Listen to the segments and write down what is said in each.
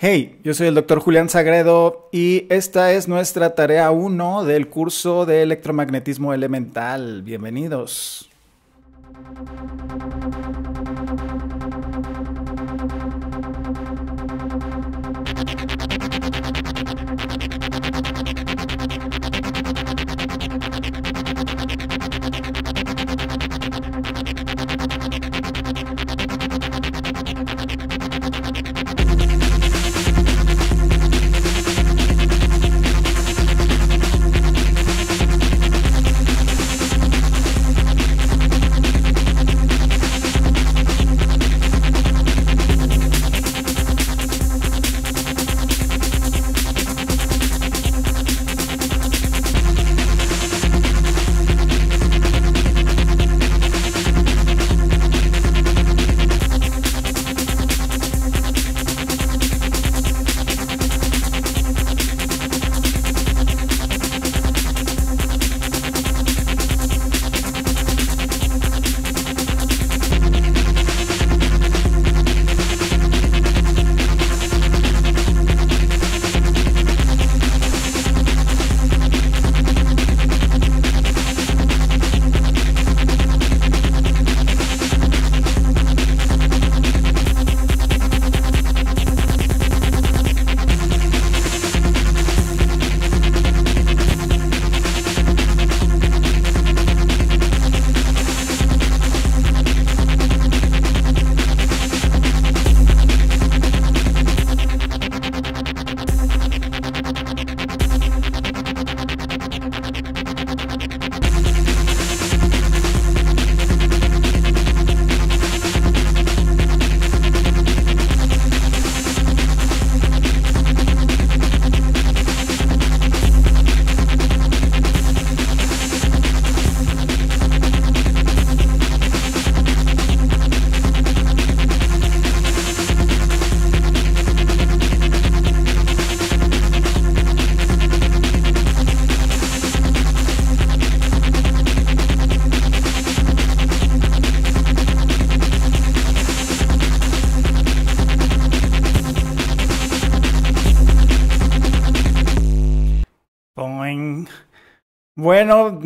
Hey, yo soy el doctor Julián Sagredo y esta es nuestra tarea 1 del curso de electromagnetismo elemental. Bienvenidos.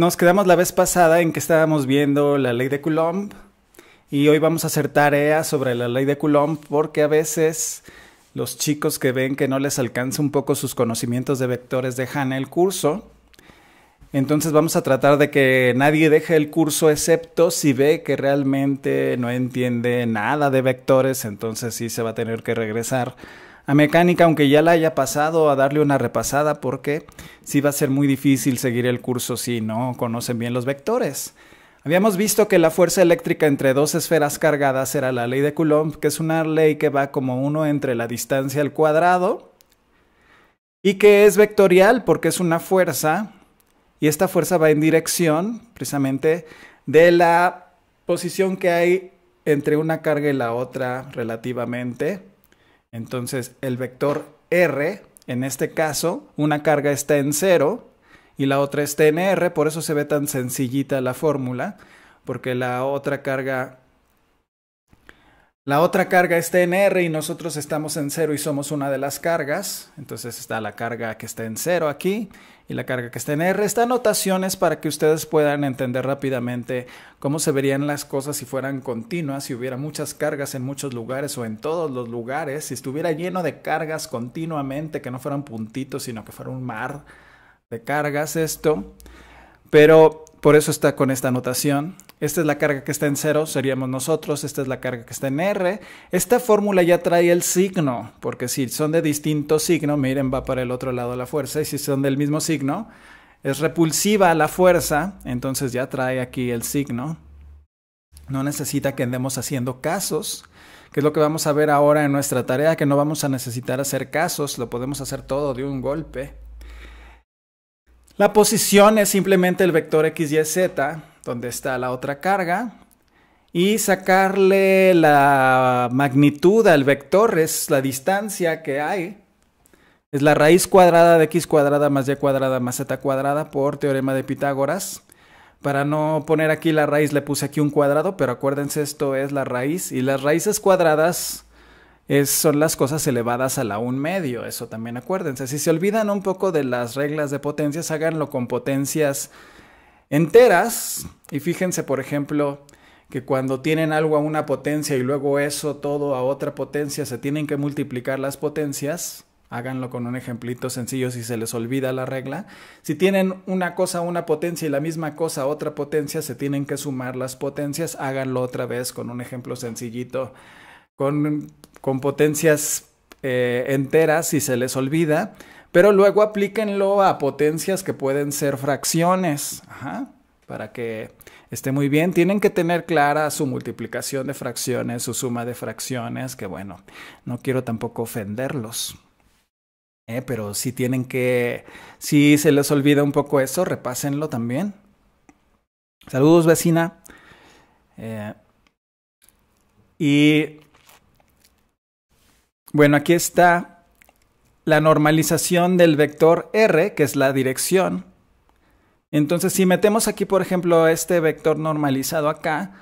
nos quedamos la vez pasada en que estábamos viendo la ley de Coulomb y hoy vamos a hacer tarea sobre la ley de Coulomb porque a veces los chicos que ven que no les alcanza un poco sus conocimientos de vectores dejan el curso. Entonces vamos a tratar de que nadie deje el curso excepto si ve que realmente no entiende nada de vectores, entonces sí se va a tener que regresar a mecánica, aunque ya la haya pasado, a darle una repasada porque sí va a ser muy difícil seguir el curso si no conocen bien los vectores. Habíamos visto que la fuerza eléctrica entre dos esferas cargadas era la ley de Coulomb, que es una ley que va como uno entre la distancia al cuadrado y que es vectorial porque es una fuerza y esta fuerza va en dirección precisamente de la posición que hay entre una carga y la otra relativamente entonces, el vector R, en este caso, una carga está en 0 y la otra está en R, por eso se ve tan sencillita la fórmula, porque la otra carga la otra carga está en R y nosotros estamos en 0 y somos una de las cargas. Entonces está la carga que está en 0 aquí y la carga que está en R. Estas notaciones para que ustedes puedan entender rápidamente cómo se verían las cosas si fueran continuas, si hubiera muchas cargas en muchos lugares o en todos los lugares, si estuviera lleno de cargas continuamente, que no fueran puntitos, sino que fuera un mar de cargas esto. Pero por eso está con esta anotación. Esta es la carga que está en cero, seríamos nosotros. Esta es la carga que está en R. Esta fórmula ya trae el signo, porque si son de distinto signo, miren, va para el otro lado la fuerza. Y si son del mismo signo, es repulsiva la fuerza, entonces ya trae aquí el signo. No necesita que andemos haciendo casos, que es lo que vamos a ver ahora en nuestra tarea, que no vamos a necesitar hacer casos, lo podemos hacer todo de un golpe. La posición es simplemente el vector x, y, z, donde está la otra carga, y sacarle la magnitud al vector es la distancia que hay. Es la raíz cuadrada de x cuadrada más y cuadrada más z cuadrada por teorema de Pitágoras. Para no poner aquí la raíz le puse aquí un cuadrado, pero acuérdense esto es la raíz y las raíces cuadradas son las cosas elevadas a la un medio, eso también acuérdense. Si se olvidan un poco de las reglas de potencias, háganlo con potencias enteras. Y fíjense, por ejemplo, que cuando tienen algo a una potencia y luego eso todo a otra potencia, se tienen que multiplicar las potencias. Háganlo con un ejemplito sencillo si se les olvida la regla. Si tienen una cosa a una potencia y la misma cosa a otra potencia, se tienen que sumar las potencias. Háganlo otra vez con un ejemplo sencillito. Con con potencias eh, enteras si se les olvida, pero luego aplíquenlo a potencias que pueden ser fracciones, Ajá, para que esté muy bien. Tienen que tener clara su multiplicación de fracciones, su suma de fracciones, que bueno, no quiero tampoco ofenderlos. Eh, pero si tienen que, si se les olvida un poco eso, repásenlo también. Saludos vecina. Eh, y bueno, aquí está la normalización del vector R, que es la dirección. Entonces, si metemos aquí, por ejemplo, este vector normalizado acá,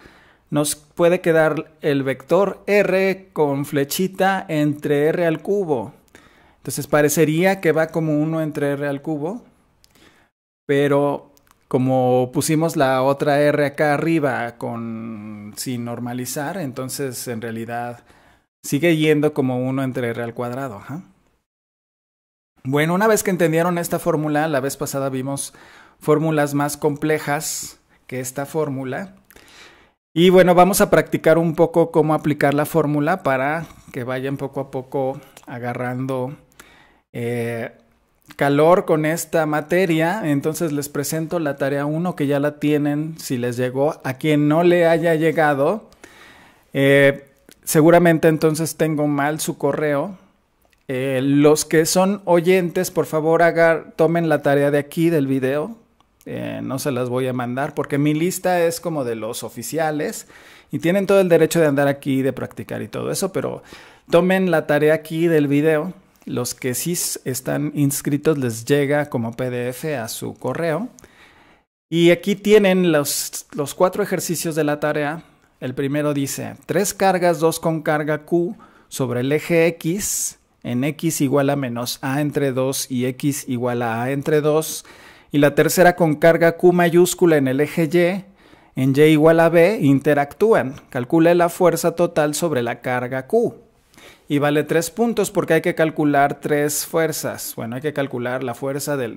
nos puede quedar el vector R con flechita entre R al cubo. Entonces parecería que va como 1 entre R al cubo, pero como pusimos la otra R acá arriba con sin normalizar, entonces en realidad Sigue yendo como 1 entre r al cuadrado. Bueno, una vez que entendieron esta fórmula, la vez pasada vimos fórmulas más complejas que esta fórmula. Y bueno, vamos a practicar un poco cómo aplicar la fórmula para que vayan poco a poco agarrando eh, calor con esta materia. Entonces les presento la tarea 1 que ya la tienen si les llegó. A quien no le haya llegado, eh, seguramente entonces tengo mal su correo. Eh, los que son oyentes, por favor, hagan, tomen la tarea de aquí del video. Eh, no se las voy a mandar porque mi lista es como de los oficiales y tienen todo el derecho de andar aquí, de practicar y todo eso, pero tomen la tarea aquí del video. Los que sí están inscritos les llega como PDF a su correo. Y aquí tienen los, los cuatro ejercicios de la tarea el primero dice, tres cargas dos con carga Q sobre el eje X en X igual a menos A entre 2 y X igual a A entre 2. Y la tercera con carga Q mayúscula en el eje Y en Y igual a B interactúan. Calcule la fuerza total sobre la carga Q y vale tres puntos porque hay que calcular tres fuerzas. Bueno, hay que calcular la fuerza de,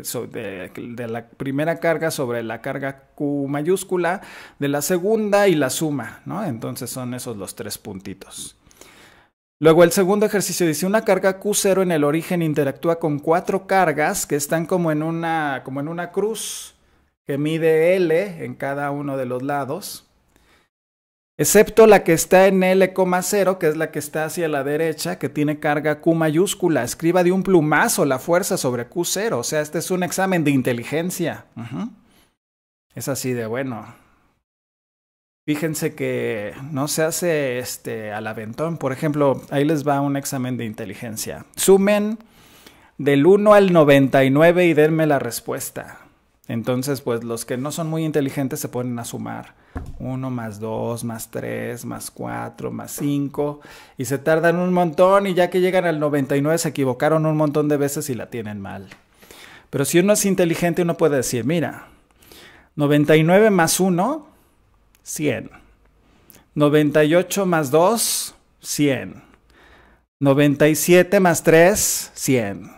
la primera carga sobre la carga Q mayúscula, de la segunda y la suma, ¿no? Entonces son esos los tres puntitos. Luego el segundo ejercicio dice, una carga Q0 en el origen interactúa con cuatro cargas que están como en una, como en una cruz que mide L en cada uno de los lados excepto la que está en L,0, que es la que está hacia la derecha, que tiene carga Q mayúscula. Escriba de un plumazo la fuerza sobre Q0, o sea, este es un examen de inteligencia. Es así de bueno. Fíjense que no se hace este al aventón. Por ejemplo, ahí les va un examen de inteligencia. Sumen del 1 al 99 y denme la respuesta. Entonces, pues los que no son muy inteligentes se ponen a sumar. 1 más 2 más 3 más 4 más 5 y se tardan un montón y ya que llegan al 99 se equivocaron un montón de veces y la tienen mal. Pero si uno es inteligente uno puede decir, mira, 99 más 1, 100. 98 más 2, 100. 97 más 3, 100.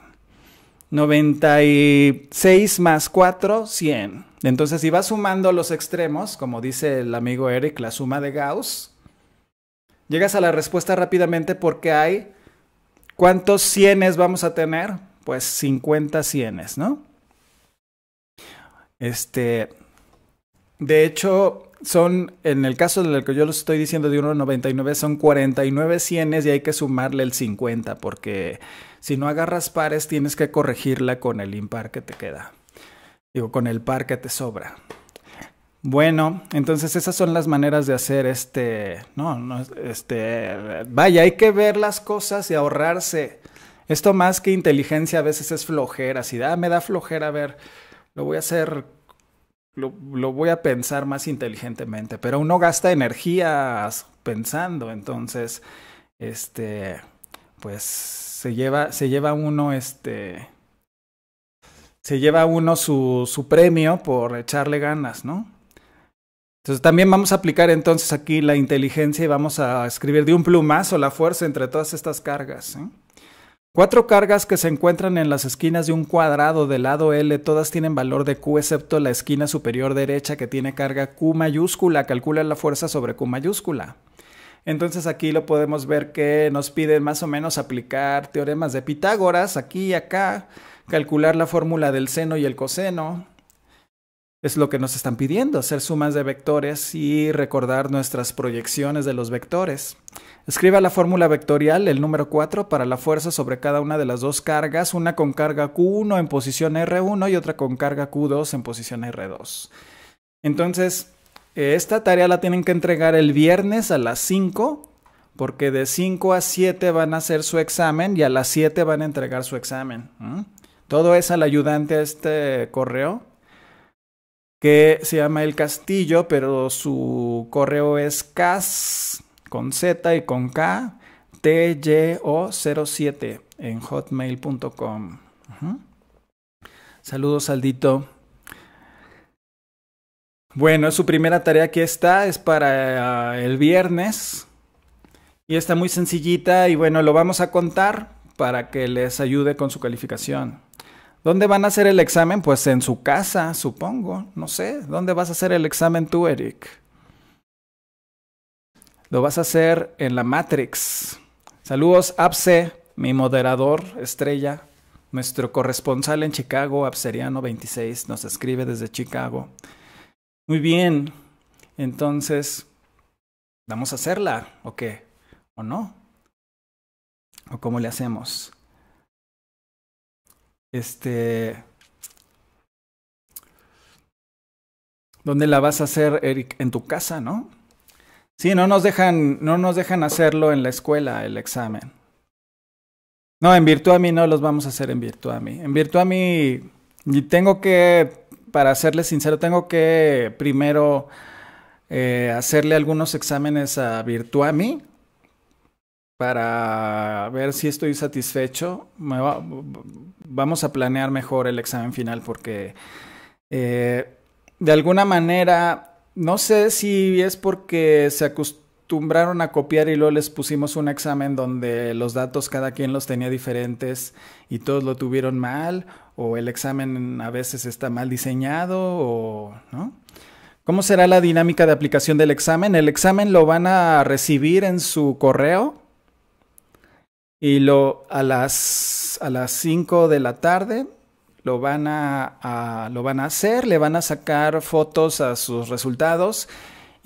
96 más 4, 100. Entonces, si vas sumando los extremos, como dice el amigo Eric, la suma de Gauss, llegas a la respuesta rápidamente porque hay ¿cuántos cienes vamos a tener? Pues 50 cienes, ¿no? Este, de hecho, son, en el caso del que yo los estoy diciendo de 1,99, son 49 cienes y hay que sumarle el 50 porque si no agarras pares, tienes que corregirla con el impar que te queda. Digo, con el par que te sobra. Bueno, entonces esas son las maneras de hacer este, no, no, este, vaya, hay que ver las cosas y ahorrarse. Esto más que inteligencia a veces es flojera, si da, ah, me da flojera, a ver, lo voy a hacer, lo, lo, voy a pensar más inteligentemente, pero uno gasta energías pensando, entonces, este, pues se lleva, se lleva uno este. Se lleva uno su, su premio por echarle ganas, ¿no? Entonces también vamos a aplicar entonces aquí la inteligencia y vamos a escribir de un plumazo la fuerza entre todas estas cargas. ¿eh? Cuatro cargas que se encuentran en las esquinas de un cuadrado del lado L, todas tienen valor de Q excepto la esquina superior derecha que tiene carga Q mayúscula. Calcula la fuerza sobre Q mayúscula. Entonces aquí lo podemos ver que nos piden más o menos aplicar teoremas de Pitágoras aquí y acá, calcular la fórmula del seno y el coseno. Es lo que nos están pidiendo, hacer sumas de vectores y recordar nuestras proyecciones de los vectores. Escriba la fórmula vectorial, el número 4, para la fuerza sobre cada una de las dos cargas, una con carga Q1 en posición R1 y otra con carga Q2 en posición R2. Entonces, eh, esta tarea la tienen que entregar el viernes a las 5, porque de 5 a 7 van a hacer su examen y a las 7 van a entregar su examen. Todo es al ayudante a este correo, que se llama El Castillo, pero su correo es CAS con Z y con K, o 07 en hotmail.com. Saludos, Aldito. Bueno, su primera tarea que está es para ah, el viernes y está muy sencillita y bueno, lo vamos a contar para que les ayude con su calificación. ¿Dónde van a hacer el examen? Pues en su casa, supongo. No sé. ¿Dónde vas a hacer el examen tú, Eric? Lo vas a hacer en la Matrix. Saludos, Abse, mi moderador estrella. Nuestro corresponsal en Chicago, Abseriano26, nos escribe desde Chicago. Muy bien, entonces, ¿vamos a hacerla o qué? ¿O no? ¿O cómo le hacemos? Este... ¿Dónde la vas a hacer, Eric? En tu casa, ¿no? Sí, no nos dejan, no nos dejan hacerlo en la escuela, el examen. No, en Virtuami no los vamos a hacer en Virtuami. En Virtuami tengo que para serles sincero, tengo que primero eh, hacerle algunos exámenes a Virtuami para ver si estoy satisfecho. vamos a planear mejor el examen final porque eh, de alguna manera, no sé si es porque se acostumbraron a copiar y luego les pusimos un examen donde los datos cada quien los tenía diferentes y todos lo tuvieron mal o el examen a veces está mal diseñado o ¿no? ¿Cómo será la dinámica de aplicación del examen? El examen lo van a recibir en su correo y lo a las 5 de la tarde lo van lo van a hacer, le van a sacar fotos a sus resultados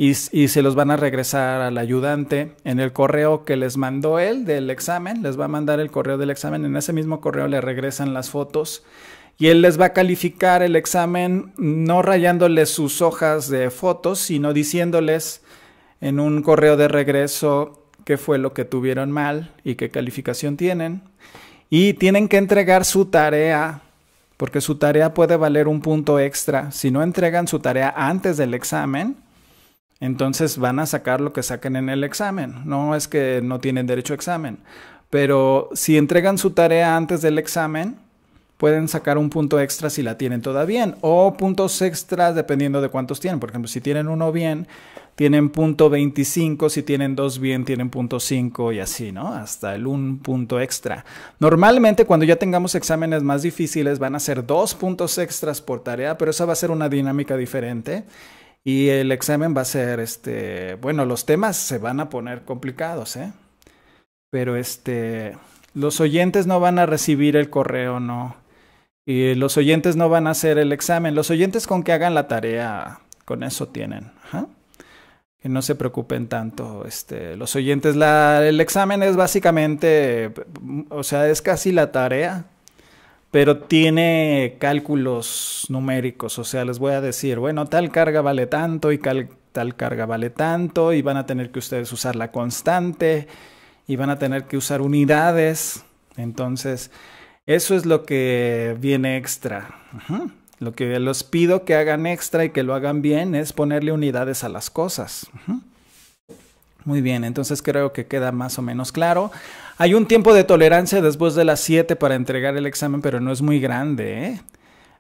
y, se los van a regresar al ayudante en el correo que les mandó él del examen, les va a mandar el correo del examen, en ese mismo correo le regresan las fotos y él les va a calificar el examen no rayándoles sus hojas de fotos, sino diciéndoles en un correo de regreso qué fue lo que tuvieron mal y qué calificación tienen. Y tienen que entregar su tarea, porque su tarea puede valer un punto extra. Si no entregan su tarea antes del examen, entonces van a sacar lo que saquen en el examen. No es que no tienen derecho a examen. Pero si entregan su tarea antes del examen, pueden sacar un punto extra si la tienen toda bien. O puntos extras dependiendo de cuántos tienen. Por ejemplo, si tienen uno bien, tienen punto 25. Si tienen dos bien, tienen punto 5 y así, ¿no? Hasta el un punto extra. Normalmente cuando ya tengamos exámenes más difíciles van a ser dos puntos extras por tarea, pero esa va a ser una dinámica diferente. Y el examen va a ser, este, bueno, los temas se van a poner complicados, ¿eh? Pero este, los oyentes no van a recibir el correo, ¿no? Y los oyentes no van a hacer el examen. Los oyentes con que hagan la tarea, con eso tienen. Ajá. Que no se preocupen tanto. Este, los oyentes, el examen es básicamente, o sea, es casi la tarea pero tiene cálculos numéricos, o sea, les voy a decir, bueno, tal carga vale tanto y tal carga vale tanto y van a tener que ustedes usar la constante y van a tener que usar unidades. Entonces, eso es lo que viene extra. Lo que los pido que hagan extra y que lo hagan bien es ponerle unidades a las cosas. Muy bien, entonces creo que queda más o menos claro. Hay un tiempo de tolerancia después de las 7 para entregar el examen, pero no es muy grande, ¿eh?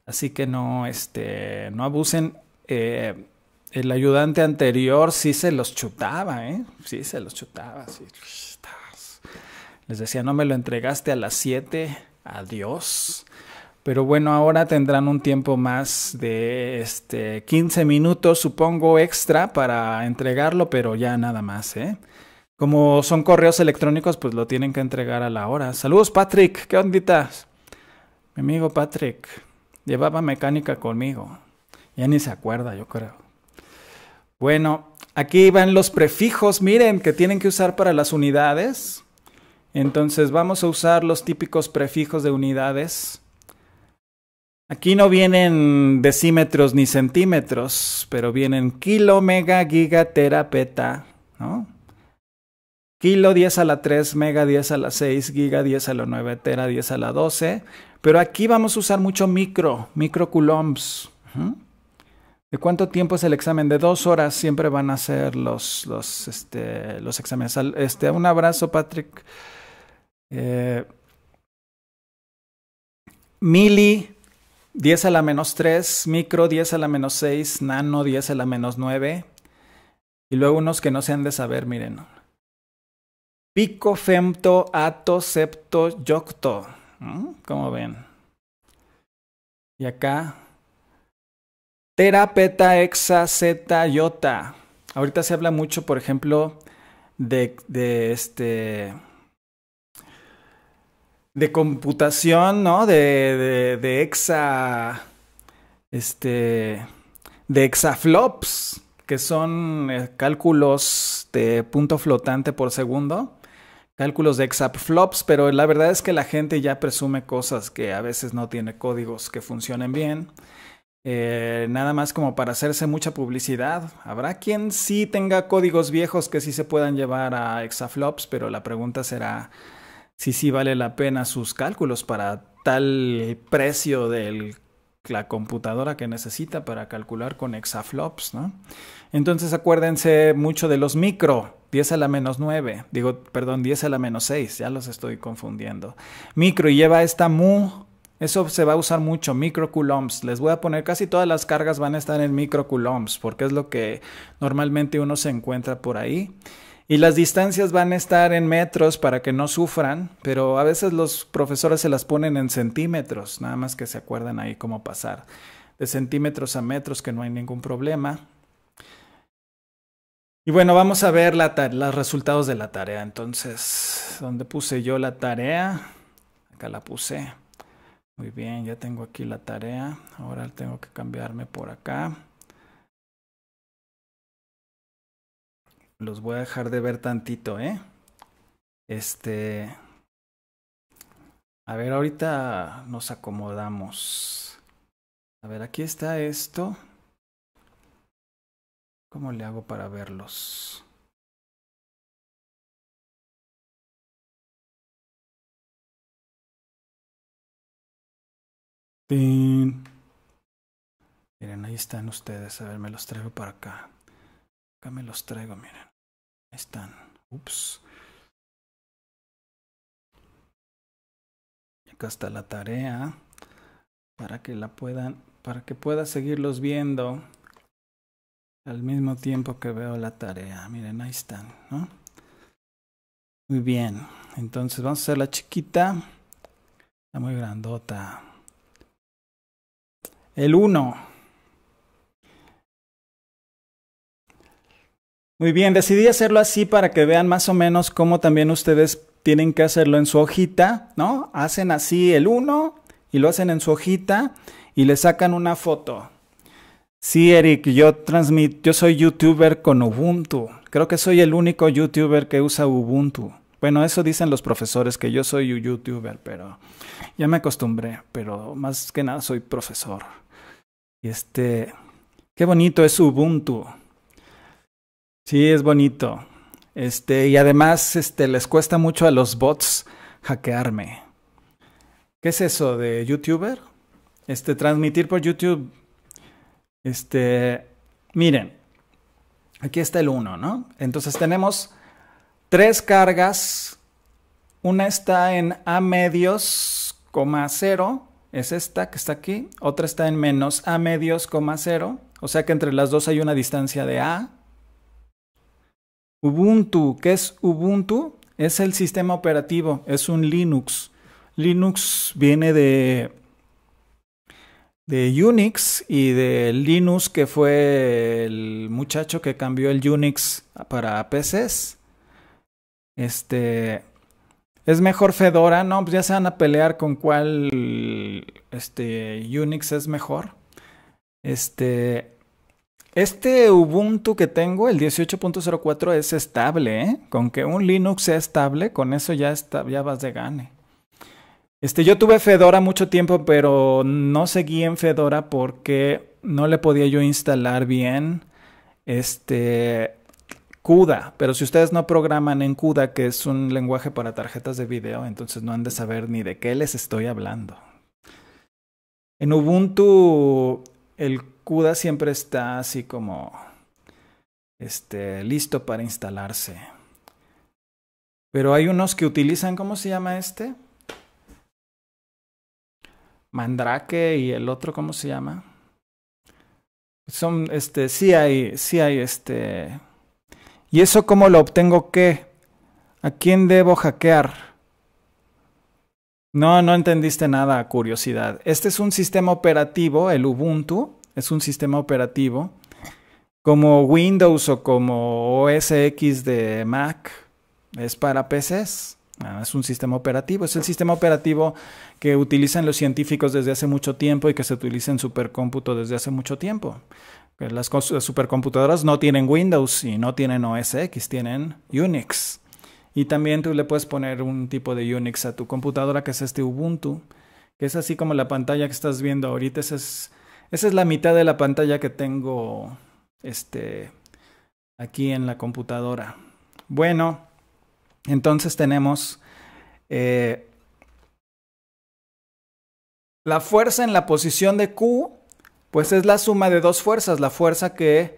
Así que no, este, no abusen. Eh, el ayudante anterior sí se los chutaba, ¿eh? Sí se los chutaba, Les decía, no me lo entregaste a las 7, adiós. Pero bueno, ahora tendrán un tiempo más de este 15 minutos, supongo, extra para entregarlo, pero ya nada más, ¿eh? Como son correos electrónicos, pues lo tienen que entregar a la hora. Saludos, Patrick. ¿Qué onditas? Mi amigo Patrick. Llevaba mecánica conmigo. Ya ni se acuerda, yo creo. Bueno, aquí van los prefijos, miren, que tienen que usar para las unidades. Entonces vamos a usar los típicos prefijos de unidades. Aquí no vienen decímetros ni centímetros, pero vienen kilo, mega, giga, peta, ¿no? Kilo 10 a la 3, mega 10 a la 6, giga 10 a la 9, tera 10 a la 12. Pero aquí vamos a usar mucho micro, micro coulombs. ¿De cuánto tiempo es el examen? De dos horas siempre van a ser los, los, este, los exámenes. Este, un abrazo, Patrick. Eh, mili 10 a la menos 3, micro 10 a la menos 6, nano 10 a la menos 9. Y luego unos que no se han de saber, miren. Pico, femto, ato, septo, yocto. ¿Mm? ¿Cómo ven? Y acá. Tera, peta, hexa, zeta, yota. Ahorita se habla mucho, por ejemplo, de, de este de computación, ¿no? De, de, este, de hexaflops, que son eh, cálculos de punto flotante por segundo, cálculos de exaflops, pero la verdad es que la gente ya presume cosas que a veces no tiene códigos que funcionen bien. Eh, nada más como para hacerse mucha publicidad. Habrá quien sí tenga códigos viejos que sí se puedan llevar a exaflops, pero la pregunta será si sí vale la pena sus cálculos para tal precio de la computadora que necesita para calcular con exaflops, ¿no? Entonces acuérdense mucho de los micro, 10 a la menos 9, digo, perdón, 10 a la menos 6, ya los estoy confundiendo. Micro y lleva esta mu, eso se va a usar mucho, microcoulombs. Les voy a poner casi todas las cargas van a estar en microcoulombs, porque es lo que normalmente uno se encuentra por ahí. Y las distancias van a estar en metros para que no sufran, pero a veces los profesores se las ponen en centímetros, nada más que se acuerdan ahí cómo pasar de centímetros a metros, que no hay ningún problema. Y bueno, vamos a ver la los resultados de la tarea. Entonces, ¿dónde puse yo la tarea? Acá la puse. Muy bien, ya tengo aquí la tarea. Ahora tengo que cambiarme por acá. los voy a dejar de ver tantito, ¿eh? Este... A ver, ahorita nos acomodamos. A ver, aquí está esto. ¿Cómo le hago para verlos? Miren, ahí están ustedes. A ver, me los traigo para acá. Acá me los traigo, miren están. Ups. Acá está la tarea para que la puedan, para que pueda seguirlos viendo al mismo tiempo que veo la tarea. Miren, ahí están, ¿no? Muy bien. Entonces vamos a hacer la chiquita. Está muy grandota. El 1. Muy bien, decidí hacerlo así para que vean más o menos cómo también ustedes tienen que hacerlo en su hojita, ¿no? Hacen así el 1 y lo hacen en su hojita y le sacan una foto. Sí, Eric, yo transmito, yo soy youtuber con Ubuntu. Creo que soy el único youtuber que usa Ubuntu. Bueno, eso dicen los profesores que yo soy youtuber, pero ya me acostumbré, pero más que nada soy profesor. Y este, qué bonito es Ubuntu. Sí, es bonito. Este, y además, este, les cuesta mucho a los bots hackearme. ¿Qué es eso de youtuber? Este, transmitir por YouTube. Este, miren, aquí está el 1, ¿no? Entonces tenemos tres cargas. Una está en A medios, coma cero. Es esta que está aquí. Otra está en menos A medios, coma cero. O sea que entre las dos hay una distancia de A. Ubuntu, ¿qué es Ubuntu? Es el sistema operativo, es un Linux. Linux viene de, de Unix y de Linux que fue el muchacho que cambió el Unix para PCs. Este. Es mejor Fedora, no, pues ya se van a pelear con cuál este, Unix es mejor. Este, este Ubuntu que tengo, el 18.04, es estable, ¿eh? Con que un Linux sea estable, con eso ya, está, vas de gane. Este, yo tuve Fedora mucho tiempo, pero no seguí en Fedora porque no le podía yo instalar bien este CUDA. Pero si ustedes no programan en CUDA, que es un lenguaje para tarjetas de video, entonces no han de saber ni de qué les estoy hablando. En Ubuntu, el Cuda siempre está así como este, listo para instalarse. Pero hay unos que utilizan, ¿cómo se llama este? Mandrake y el otro, ¿cómo se llama? Son, este, sí hay, sí hay, este... ¿Y eso cómo lo obtengo qué? ¿A quién debo hackear? No, no entendiste nada, curiosidad. Este es un sistema operativo, el Ubuntu, es un sistema operativo como Windows o como OS X de Mac, es para PCs. Ah, es un sistema operativo, es el sistema operativo que utilizan los científicos desde hace mucho tiempo y que se utiliza en supercómputo desde hace mucho tiempo. Las supercomputadoras no tienen Windows y no tienen OS X, tienen Unix. Y también tú le puedes poner un tipo de Unix a tu computadora que es este Ubuntu, que es así como la pantalla que estás viendo ahorita, es esa es la mitad de la pantalla que tengo este, aquí en la computadora. Bueno, entonces tenemos eh, la fuerza en la posición de Q, pues es la suma de dos fuerzas. La fuerza que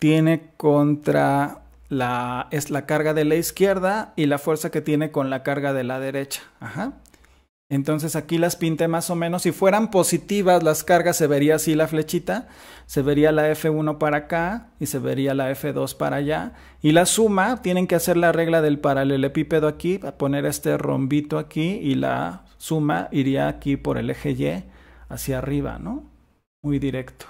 tiene contra la, es la carga de la izquierda y la fuerza que tiene con la carga de la derecha. Ajá. Entonces aquí las pinté más o menos. Si fueran positivas las cargas, se vería así la flechita. Se vería la F1 para acá y se vería la F2 para allá. Y la suma, tienen que hacer la regla del paralelepípedo aquí, poner este rombito aquí y la suma iría aquí por el eje Y hacia arriba, ¿no? Muy directo.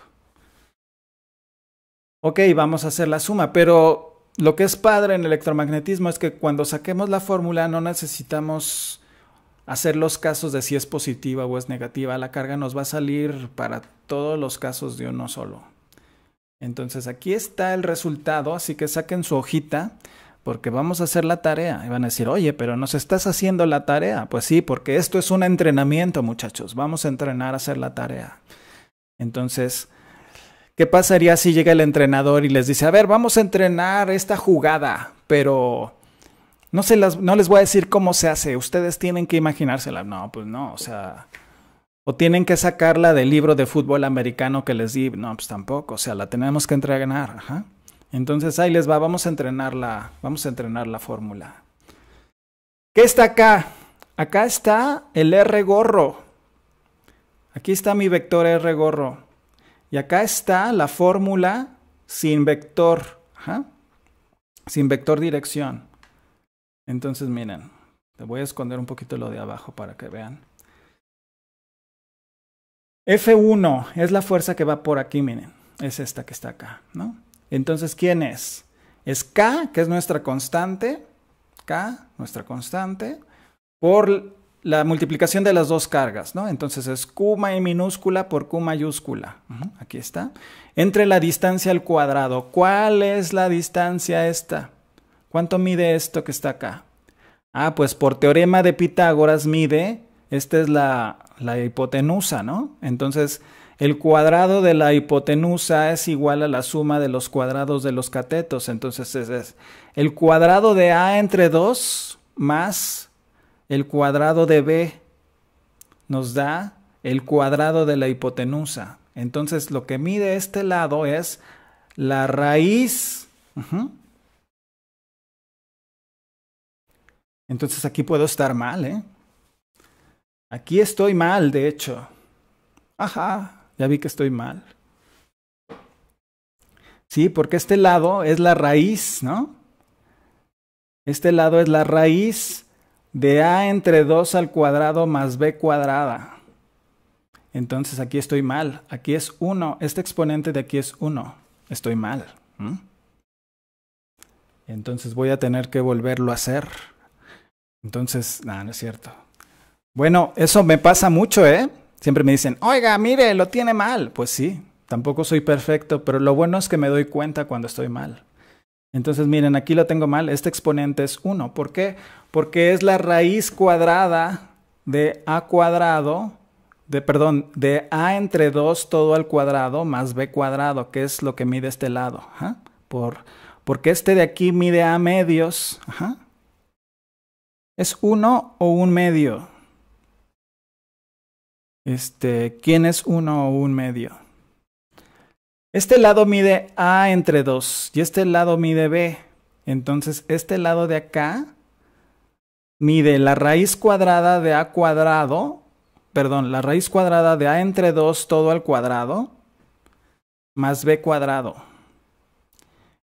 Ok, vamos a hacer la suma, pero lo que es padre en electromagnetismo es que cuando saquemos la fórmula no necesitamos hacer los casos de si es positiva o es negativa. La carga nos va a salir para todos los casos de uno solo. Entonces aquí está el resultado, así que saquen su hojita porque vamos a hacer la tarea. Y van a decir, oye, pero nos estás haciendo la tarea. Pues sí, porque esto es un entrenamiento, muchachos. Vamos a entrenar a hacer la tarea. Entonces, ¿qué pasaría si llega el entrenador y les dice, a ver, vamos a entrenar esta jugada, pero no, se les voy a decir cómo se hace, ustedes tienen que imaginársela. No, pues no, o sea... O tienen que sacarla del libro de fútbol americano que les di. No, pues tampoco, o sea, la tenemos que entrenar. Ajá. Entonces ahí les va, vamos a entrenar la, vamos a entrenar la fórmula. ¿Qué está acá? Acá está el R gorro. Aquí está mi vector R gorro. Y acá está la fórmula sin vector, ¿ajá? sin vector dirección. Entonces miren, te voy a esconder un poquito lo de abajo para que vean. F1 es la fuerza que va por aquí, miren. Es esta que está acá, ¿no? Entonces, ¿quién es? Es K, que es nuestra constante. K, nuestra constante. Por la multiplicación de las dos cargas, ¿no? Entonces es Q minúscula por Q mayúscula. aquí está. Entre la distancia al cuadrado. ¿Cuál es la distancia esta? ¿Cuánto mide esto que está acá? Ah, pues por teorema de Pitágoras mide, esta es la, la hipotenusa, ¿no? Entonces, el cuadrado de la hipotenusa es igual a la suma de los cuadrados de los catetos. Entonces, es, el cuadrado de A entre 2 más el cuadrado de B nos da el cuadrado de la hipotenusa. Entonces, lo que mide este lado es la raíz. Entonces aquí puedo estar mal, ¿eh? Aquí estoy mal, de hecho. Ajá, ya vi que estoy mal. Sí, porque este lado es la raíz, ¿no? Este lado es la raíz de a entre 2 al cuadrado más b cuadrada. Entonces aquí estoy mal. Aquí es 1. Este exponente de aquí es 1. Estoy mal. Entonces voy a tener que volverlo a hacer. Entonces, nada, no es cierto. Bueno, eso me pasa mucho, ¿eh? Siempre me dicen, oiga, mire, lo tiene mal. Pues sí, tampoco soy perfecto, pero lo bueno es que me doy cuenta cuando estoy mal. Entonces, miren, aquí lo tengo mal. Este exponente es 1. ¿Por qué? Porque es la raíz cuadrada de a cuadrado, de, perdón, de a entre 2 todo al cuadrado más b cuadrado, que es lo que mide este lado. Por, porque este de aquí mide a medios. ¿Es uno o un medio? Este, ¿quién es uno o un medio? Este lado mide A entre 2 y este lado mide B. Entonces, este lado de acá mide la raíz cuadrada de A cuadrado, perdón, la raíz cuadrada de A entre 2 todo al cuadrado más B cuadrado.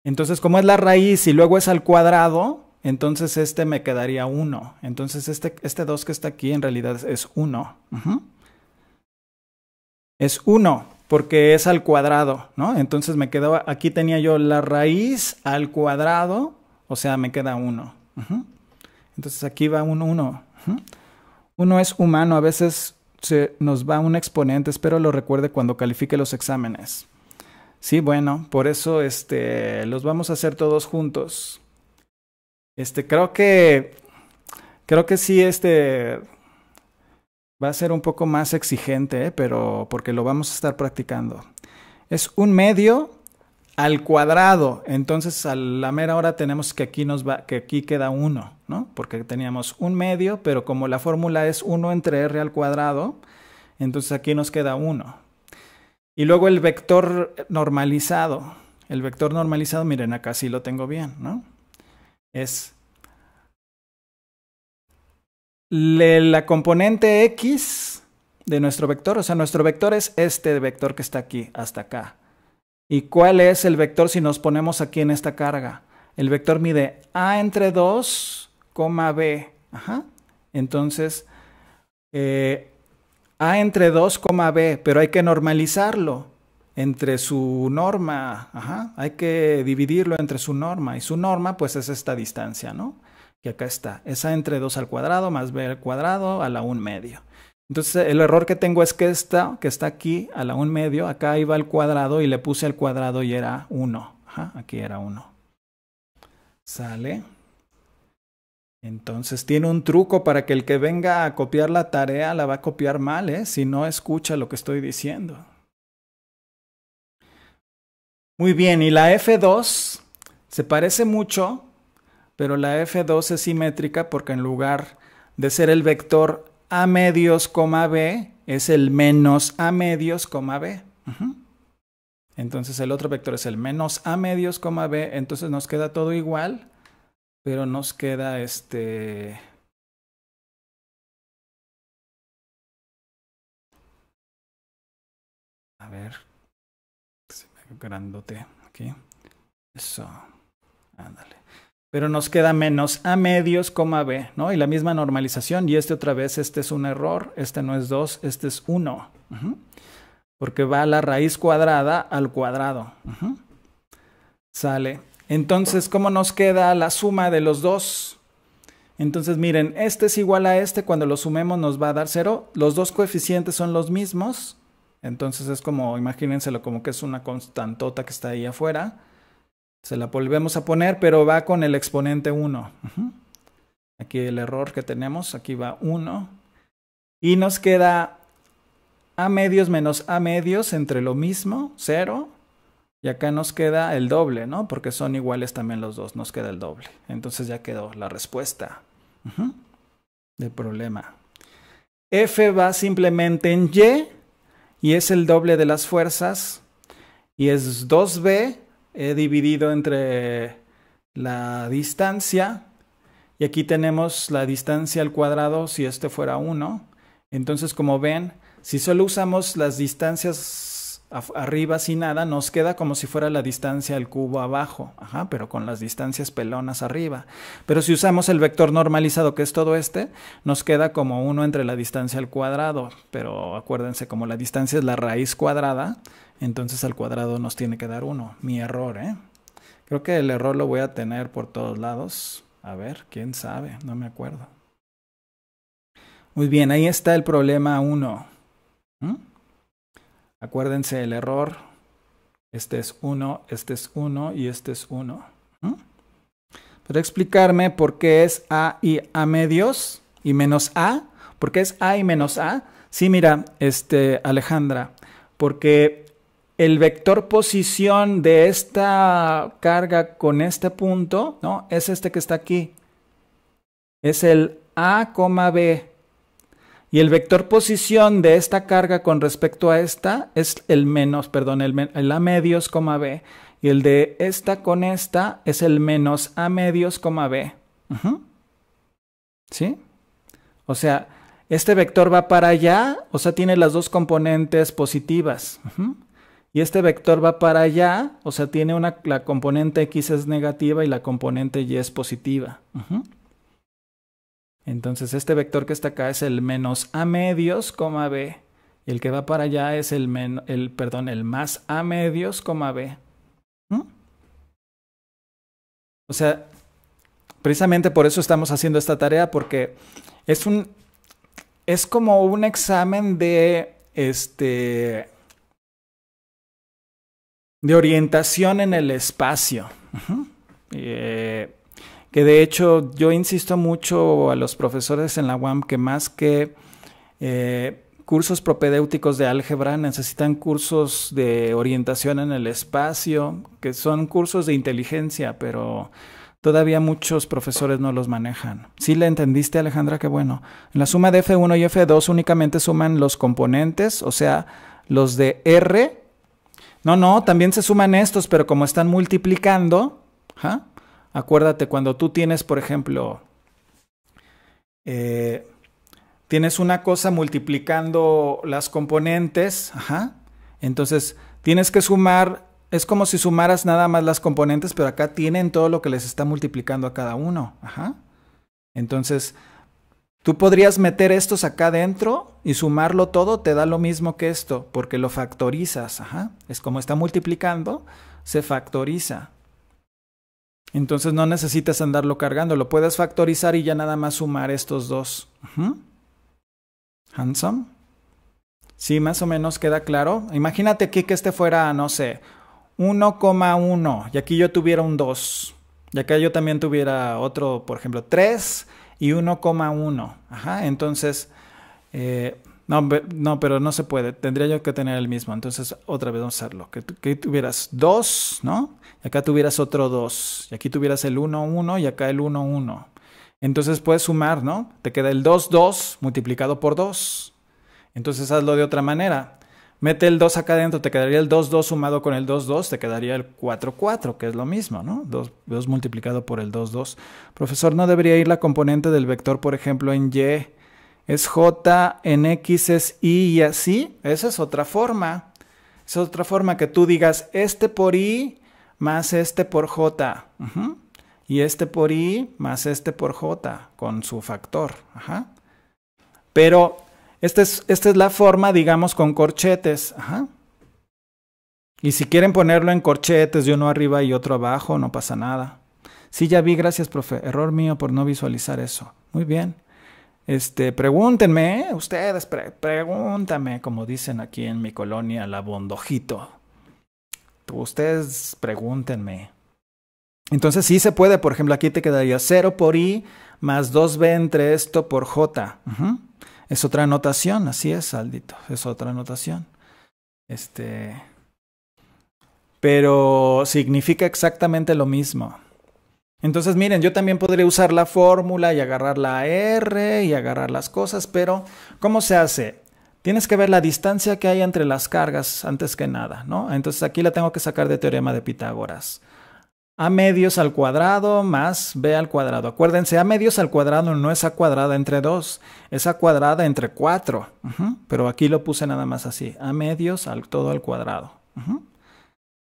Entonces, como es la raíz y luego es al cuadrado, entonces este me quedaría 1. Entonces este, este 2 que está aquí en realidad es 1. Es 1 porque es al cuadrado, ¿no? Entonces me quedaba, aquí tenía yo la raíz al cuadrado, o sea, me queda 1. Entonces aquí va un 1. 1 es humano, a veces se nos va un exponente, espero lo recuerde cuando califique los exámenes. Sí, bueno, por eso este, los vamos a hacer todos juntos. Este, creo que, creo que sí, este, va a ser un poco más exigente, eh, pero porque lo vamos a estar practicando. Es un medio al cuadrado, entonces a la mera hora tenemos que aquí nos va, que aquí queda uno, ¿no? Porque teníamos un medio, pero como la fórmula es 1 entre r al cuadrado, entonces aquí nos queda 1. Y luego el vector normalizado. El vector normalizado, miren, acá sí lo tengo bien, ¿no? es la componente x de nuestro vector, o sea, nuestro vector es este vector que está aquí hasta acá. ¿Y cuál es el vector si nos ponemos aquí en esta carga? El vector mide a entre 2, b. Ajá. Entonces, eh, a entre 2, b, pero hay que normalizarlo entre su norma, ajá, hay que dividirlo entre su norma y su norma pues es esta distancia, ¿no? Que acá está, esa entre 2 al cuadrado más b al cuadrado a la 1 medio. Entonces el error que tengo es que esta que está aquí a la 1 medio, acá iba al cuadrado y le puse al cuadrado y era 1, ajá, aquí era 1. Sale. Entonces tiene un truco para que el que venga a copiar la tarea la va a copiar mal, ¿eh? si no escucha lo que estoy diciendo. Muy bien, y la F2 se parece mucho, pero la F2 es simétrica porque en lugar de ser el vector a medios, coma b, es el menos a medios, coma b. Entonces el otro vector es el menos a medios, coma b, entonces nos queda todo igual, pero nos queda este... A ver, grandote aquí. Eso. Ándale. Pero nos queda menos a medios, coma B, ¿no? Y la misma normalización. Y este otra vez, este es un error, este no es 2, este es 1. Porque va la raíz cuadrada al cuadrado. Sale. Entonces, ¿cómo nos queda la suma de los dos? Entonces, miren, este es igual a este, cuando lo sumemos nos va a dar 0 Los dos coeficientes son los mismos. Entonces es como, imagínenselo como que es una constantota que está ahí afuera. Se la volvemos a poner, pero va con el exponente 1. Aquí el error que tenemos, aquí va 1. Y nos queda a medios menos a medios entre lo mismo, 0. Y acá nos queda el doble, ¿no? Porque son iguales también los dos, nos queda el doble. Entonces ya quedó la respuesta de del problema. F va simplemente en Y y es el doble de las fuerzas y es 2b He dividido entre la distancia y aquí tenemos la distancia al cuadrado si este fuera 1. Entonces como ven, si solo usamos las distancias arriba sin nada, nos queda como si fuera la distancia al cubo abajo, Ajá, pero con las distancias pelonas arriba. Pero si usamos el vector normalizado, que es todo este, nos queda como 1 entre la distancia al cuadrado, pero acuérdense, como la distancia es la raíz cuadrada, entonces al cuadrado nos tiene que dar 1. Mi error, ¿eh? Creo que el error lo voy a tener por todos lados. A ver, quién sabe, no me acuerdo. Muy bien, ahí está el problema 1. Acuérdense el error. Este es 1, este es 1 y este es 1. Pero explicarme por qué es A y A medios y menos A. ¿Por qué es A y menos A? Sí, mira, este, Alejandra, porque el vector posición de esta carga con este punto, ¿no? Es este que está aquí. Es el A, B. Y el vector posición de esta carga con respecto a esta es el menos, perdón, el, A medios, coma B. Y el de esta con esta es el menos A medios, coma B. ¿Sí? O sea, este vector va para allá, o sea, tiene las dos componentes positivas. Y este vector va para allá, o sea, tiene una, la componente X es negativa y la componente Y es positiva. Entonces este vector que está acá es el menos a medios, coma b. Y el que va para allá es el, menos, el, perdón, el más a medios, coma b. ¿Mm? O sea, precisamente por eso estamos haciendo esta tarea, porque es un. Es como un examen de. Este. De orientación en el espacio que de hecho yo insisto mucho a los profesores en la UAM que más que eh, cursos propedéuticos de álgebra necesitan cursos de orientación en el espacio, que son cursos de inteligencia, pero todavía muchos profesores no los manejan. Sí le entendiste Alejandra, qué bueno. En la suma de F1 y F2 únicamente suman los componentes, o sea, los de R. No, no, también se suman estos, pero como están multiplicando, ¿ah? Acuérdate, cuando tú tienes, por ejemplo, eh, tienes una cosa multiplicando las componentes, ajá, entonces tienes que sumar, es como si sumaras nada más las componentes, pero acá tienen todo lo que les está multiplicando a cada uno, ajá. Entonces, tú podrías meter estos acá adentro y sumarlo todo, te da lo mismo que esto, porque lo factorizas, ajá. Es como está multiplicando, se factoriza, entonces no necesitas andarlo cargando, lo puedes factorizar y ya nada más sumar estos dos. Handsome. Sí, más o menos queda claro. Imagínate aquí que este fuera, no sé, 1,1 y aquí yo tuviera un 2. Y acá yo también tuviera otro, por ejemplo, 3 y 1,1. Ajá, entonces eh, no, pero no se puede. Tendría yo que tener el mismo. Entonces, otra vez vamos a hacerlo. Que, que tuvieras 2, ¿no? Y acá tuvieras otro 2. Y aquí tuvieras el 1, 1 y acá el 1, 1. Entonces puedes sumar, ¿no? Te queda el 2, 2 multiplicado por 2. Entonces hazlo de otra manera. Mete el 2 acá adentro, te quedaría el 2, 2 sumado con el 2, 2, te quedaría el 4, 4, que es lo mismo, ¿no? 2, 2 multiplicado por el 2, 2. Profesor, ¿no debería ir la componente del vector, por ejemplo, en y? es J, en X es Y y así. Esa es otra forma. Es otra forma que tú digas este por i más este por J. Y este por I más este por J con su factor. Ajá. Pero esta es, esta es la forma, digamos, con corchetes. Ajá. Y si quieren ponerlo en corchetes de uno arriba y otro abajo, no pasa nada. Sí, ya vi, gracias, profe. Error mío por no visualizar eso. Muy bien. Este, pregúntenme, ustedes, pregúntame, como dicen aquí en mi colonia, la bondojito. Ustedes pregúntenme. Entonces sí se puede, por ejemplo, aquí te quedaría 0 por i más 2b entre esto por j. Es otra anotación, así es, saldito, es otra anotación. Este, pero significa exactamente lo mismo. Entonces, miren, yo también podría usar la fórmula y agarrar la R y agarrar las cosas, pero ¿cómo se hace? Tienes que ver la distancia que hay entre las cargas antes que nada, ¿no? Entonces aquí la tengo que sacar de teorema de Pitágoras. A medios al cuadrado más B al cuadrado. Acuérdense, A medios al cuadrado no es A cuadrada entre 2, es A cuadrada entre 4. Pero aquí lo puse nada más así, A medios al todo al cuadrado.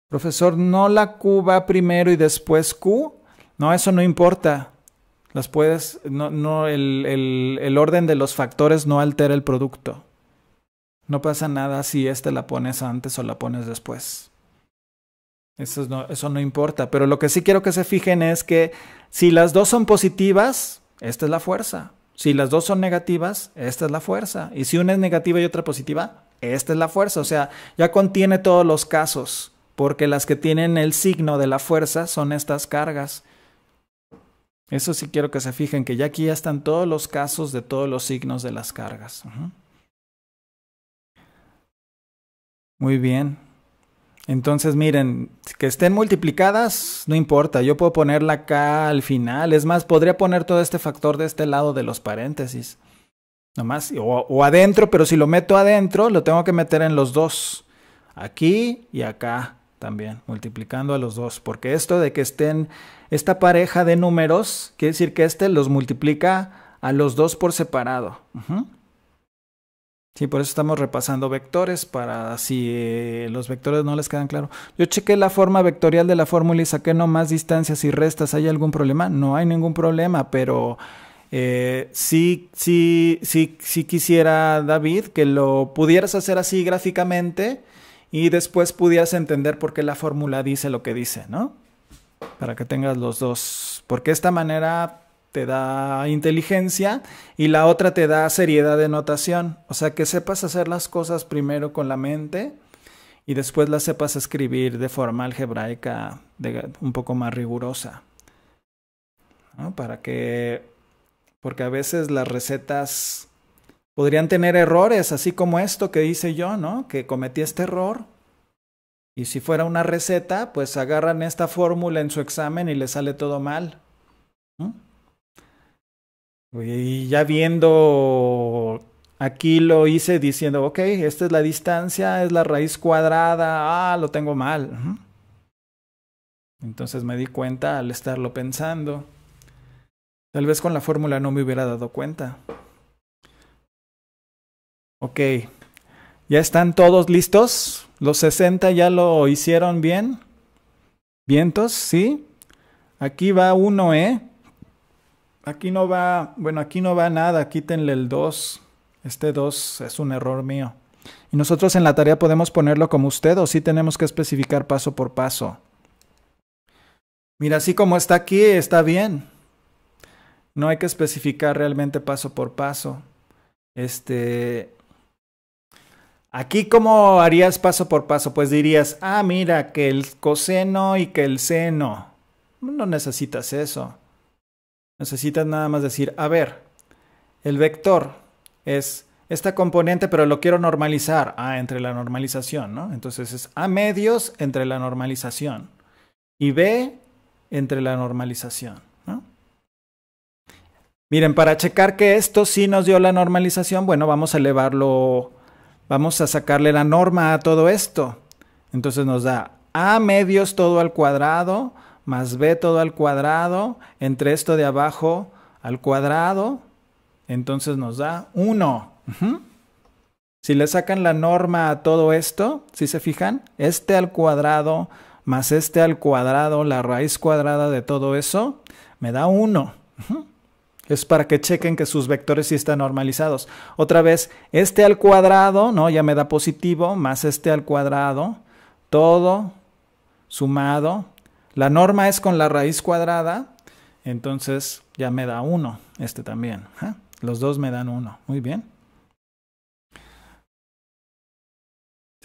Profesor, ¿no la Q va primero y después Q? No, eso no importa. Las puedes, no, no, el, el, orden de los factores no altera el producto. No pasa nada si esta la pones antes o la pones después. Eso no, eso no importa. Pero lo que sí quiero que se fijen es que si las dos son positivas, esta es la fuerza. Si las dos son negativas, esta es la fuerza. Y si una es negativa y otra positiva, esta es la fuerza. O sea, ya contiene todos los casos, porque las que tienen el signo de la fuerza son estas cargas. Eso sí quiero que se fijen, que ya aquí ya están todos los casos de todos los signos de las cargas. Muy bien. Entonces, miren, que estén multiplicadas, no importa, yo puedo ponerla acá al final. Es más, podría poner todo este factor de este lado de los paréntesis. Nomás, o, o adentro, pero si lo meto adentro, lo tengo que meter en los dos. Aquí y acá también, multiplicando a los dos, porque esto de que estén esta pareja de números, quiere decir que este los multiplica a los dos por separado. Sí, por eso estamos repasando vectores para si eh, los vectores no les quedan claros, Yo chequé la forma vectorial de la fórmula y saqué nomás distancias y restas. ¿Hay algún problema? No hay ningún problema, pero eh, sí, sí, sí, sí quisiera, David, que lo pudieras hacer así gráficamente y después pudieras entender por qué la fórmula dice lo que dice, ¿no? Para que tengas los dos, porque esta manera te da inteligencia y la otra te da seriedad de notación, o sea que sepas hacer las cosas primero con la mente y después las sepas escribir de forma algebraica de, un poco más rigurosa, ¿no? Para que, porque a veces las recetas Podrían tener errores, así como esto que hice yo, ¿no? Que cometí este error. Y si fuera una receta, pues agarran esta fórmula en su examen y le sale todo mal. Y ya viendo aquí lo hice diciendo, ok, esta es la distancia, es la raíz cuadrada, ah, lo tengo mal. Entonces me di cuenta al estarlo pensando. Tal vez con la fórmula no me hubiera dado cuenta. Ok, ¿ya están todos listos? ¿Los 60 ya lo hicieron bien? ¿Vientos? ¿Sí? Aquí va uno, ¿eh? Aquí no va, bueno, aquí no va nada, quítenle el 2. Este 2 es un error mío. Y nosotros en la tarea podemos ponerlo como usted o sí tenemos que especificar paso por paso. Mira, así como está aquí, está bien. No hay que especificar realmente paso por paso. Este, Aquí, ¿cómo harías paso por paso? Pues dirías, ah, mira, que el coseno y que el seno. No necesitas eso. Necesitas nada más decir, a ver, el vector es esta componente, pero lo quiero normalizar. Ah, entre la normalización, ¿no? Entonces es A medios entre la normalización y B entre la normalización, ¿no? Miren, para checar que esto sí nos dio la normalización, bueno, vamos a elevarlo Vamos a sacarle la norma a todo esto. Entonces nos da A medios todo al cuadrado, más B todo al cuadrado, entre esto de abajo al cuadrado. Entonces nos da 1. Si le sacan la norma a todo esto, si se fijan, este al cuadrado más este al cuadrado, la raíz cuadrada de todo eso, me da 1. Es para que chequen que sus vectores sí están normalizados. Otra vez, este al cuadrado, ¿no? Ya me da positivo, más este al cuadrado, todo sumado. La norma es con la raíz cuadrada, entonces ya me da 1, este también. ¿eh? Los dos me dan 1, muy bien.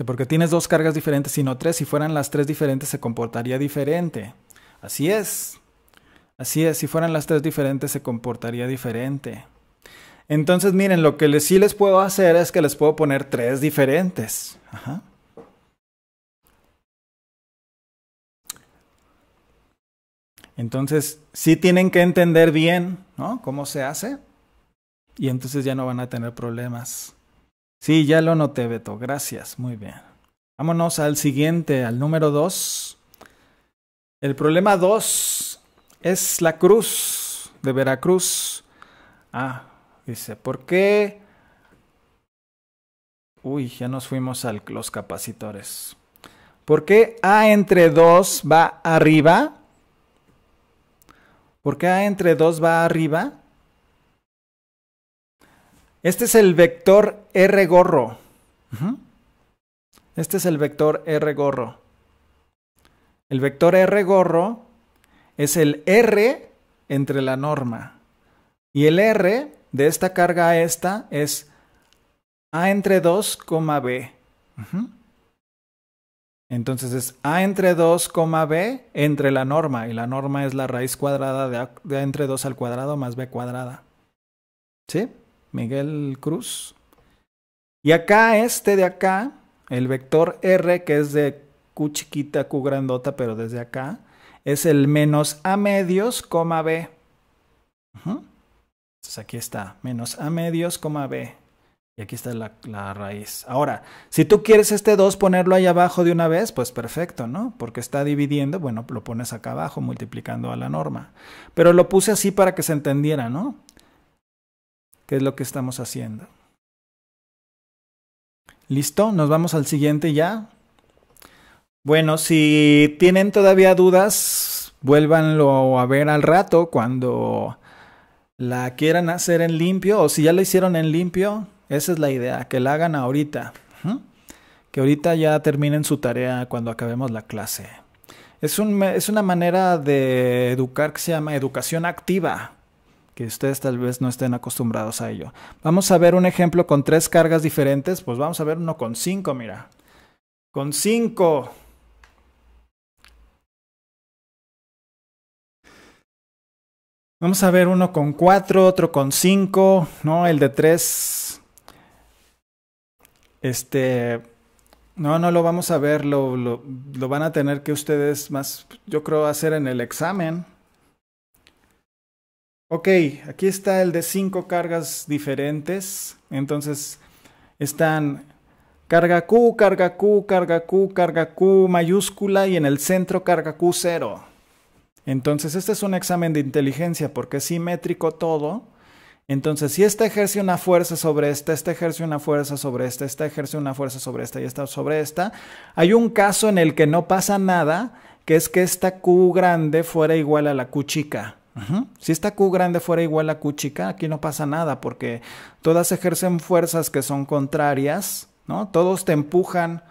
Porque tienes dos cargas diferentes, sino tres. Si fueran las tres diferentes, se comportaría diferente. Así es. Así es, si fueran las tres diferentes se comportaría diferente. Entonces, miren, lo que sí les puedo hacer es que les puedo poner tres diferentes. Ajá. Entonces, sí tienen que entender bien, ¿no? Cómo se hace. Y entonces ya no van a tener problemas. Sí, ya lo noté, Beto. Gracias. Muy bien. Vámonos al siguiente, al número dos. El problema dos es la cruz de Veracruz. Ah, dice, ¿por qué? Uy, ya nos fuimos a los capacitores. ¿Por qué A entre 2 va arriba? ¿Por qué A entre 2 va arriba? Este es el vector R gorro. Este es el vector R gorro. El vector R gorro es el R entre la norma. Y el R de esta carga a esta es A entre 2, B. Entonces es A entre 2, B entre la norma. Y la norma es la raíz cuadrada de A, entre 2 al cuadrado más B cuadrada. ¿Sí? Miguel Cruz. Y acá, este de acá, el vector R, que es de Q chiquita, Q grandota, pero desde acá, es el menos a medios, coma b. Entonces aquí está, menos a medios, coma b. Y aquí está la, la, raíz. Ahora, si tú quieres este 2 ponerlo ahí abajo de una vez, pues perfecto, ¿no? Porque está dividiendo, bueno, lo pones acá abajo multiplicando a la norma. Pero lo puse así para que se entendiera, ¿no? ¿Qué es lo que estamos haciendo? ¿Listo? Nos vamos al siguiente ya. Bueno, si tienen todavía dudas, vuélvanlo a ver al rato cuando la quieran hacer en limpio o si ya la hicieron en limpio, esa es la idea, que la hagan ahorita. Que ahorita ya terminen su tarea cuando acabemos la clase. Es, es una manera de educar que se llama educación activa, que ustedes tal vez no estén acostumbrados a ello. Vamos a ver un ejemplo con tres cargas diferentes, pues vamos a ver uno con cinco, mira. Con cinco. Vamos a ver uno con 4, otro con 5, ¿no? El de 3. Este. No, no lo vamos a ver, lo, van a tener que ustedes más, yo creo, hacer en el examen. Ok, aquí está el de 5 cargas diferentes. Entonces, están carga Q, carga Q, carga Q, carga Q mayúscula y en el centro carga Q0. Entonces, este es un examen de inteligencia porque es simétrico todo. Entonces, si esta ejerce una fuerza sobre esta, esta ejerce una fuerza sobre esta, esta ejerce una fuerza sobre esta y esta sobre esta, hay un caso en el que no pasa nada, que es que esta Q grande fuera igual a la Q chica. Si esta Q grande fuera igual a Q chica, aquí no pasa nada porque todas ejercen fuerzas que son contrarias, ¿no? Todos te empujan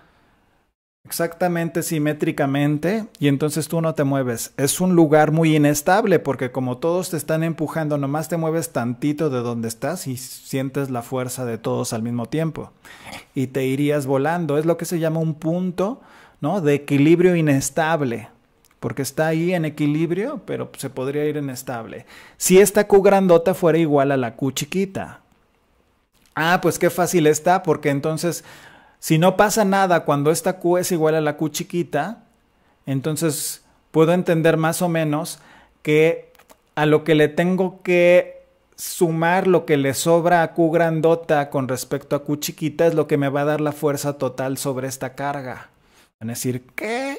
exactamente simétricamente y entonces tú no te mueves. Es un lugar muy inestable porque como todos te están empujando, nomás te mueves tantito de donde estás y sientes la fuerza de todos al mismo tiempo y te irías volando. Es lo que se llama un punto, ¿no? de equilibrio inestable. Porque está ahí en equilibrio, pero se podría ir inestable. Si esta Q grandota fuera igual a la Q chiquita. Ah, pues qué fácil está, porque entonces si no pasa nada cuando esta Q es igual a la Q chiquita, entonces puedo entender más o menos que a lo que le tengo que sumar lo que le sobra a Q grandota con respecto a Q chiquita es lo que me va a dar la fuerza total sobre esta carga. Van a decir, ¿qué?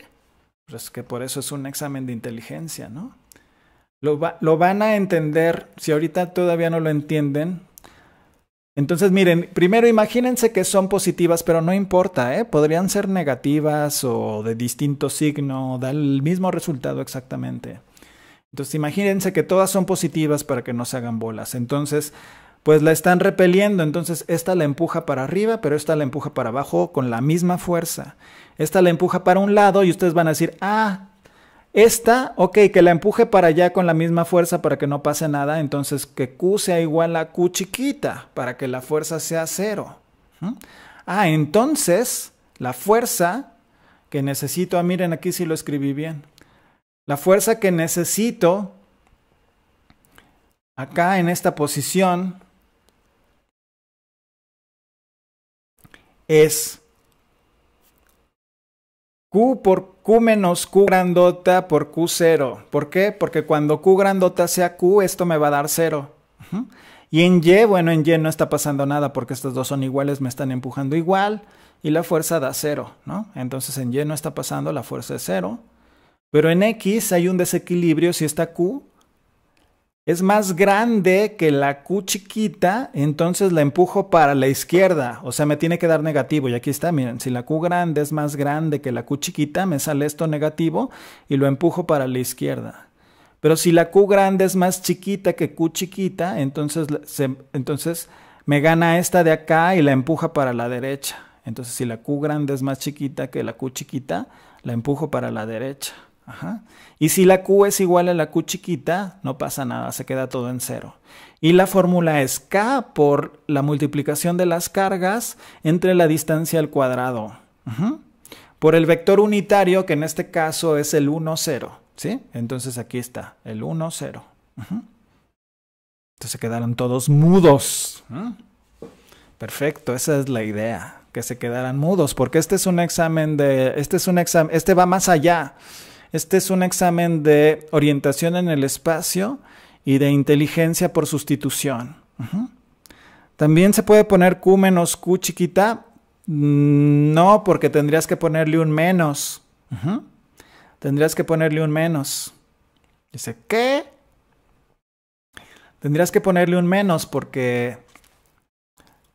Pues que por eso es un examen de inteligencia, ¿no? Lo, lo van a entender, si ahorita todavía no lo entienden, entonces, miren, primero imagínense que son positivas, pero no importa, ¿eh? Podrían ser negativas o de distinto signo, da el mismo resultado exactamente. Entonces, imagínense que todas son positivas para que no se hagan bolas. Entonces, pues la están repeliendo, entonces esta la empuja para arriba, pero esta la empuja para abajo con la misma fuerza. Esta la empuja para un lado y ustedes van a decir, ah, esta, ok, que la empuje para allá con la misma fuerza para que no pase nada, entonces que Q sea igual a Q chiquita para que la fuerza sea cero. ¿Mm? Ah, entonces la fuerza que necesito, ah, miren aquí si lo escribí bien, la fuerza que necesito acá en esta posición es Q por Q menos Q grandota por Q0. ¿Por qué? Porque cuando Q grandota sea Q, esto me va a dar 0. Y en Y, bueno, en Y no está pasando nada porque estos dos son iguales, me están empujando igual y la fuerza da 0, ¿no? Entonces en Y no está pasando, la fuerza es 0. Pero en X hay un desequilibrio si está Q es más grande que la Q chiquita, entonces la empujo para la izquierda, o sea, me tiene que dar negativo. Y aquí está, miren, si la Q grande es más grande que la Q chiquita, me sale esto negativo y lo empujo para la izquierda. Pero si la Q grande es más chiquita que Q chiquita, entonces, se, entonces me gana esta de acá y la empuja para la derecha. Entonces, si la Q grande es más chiquita que la Q chiquita, la empujo para la derecha. Y si la Q es igual a la Q chiquita, no pasa nada, se queda todo en cero. Y la fórmula es K por la multiplicación de las cargas entre la distancia al cuadrado. Por el vector unitario, que en este caso es el 1, 0. ¿sí? Entonces aquí está, el 1, 0. Entonces se quedaron todos mudos. Perfecto, esa es la idea, que se quedaran mudos, porque este es un examen de, este es un examen, este va más allá. Este es un examen de orientación en el espacio y de inteligencia por sustitución. También se puede poner Q menos Q chiquita. Mm, no, porque tendrías que ponerle un menos. Tendrías que ponerle un menos. Dice, ¿qué? Tendrías que ponerle un menos porque...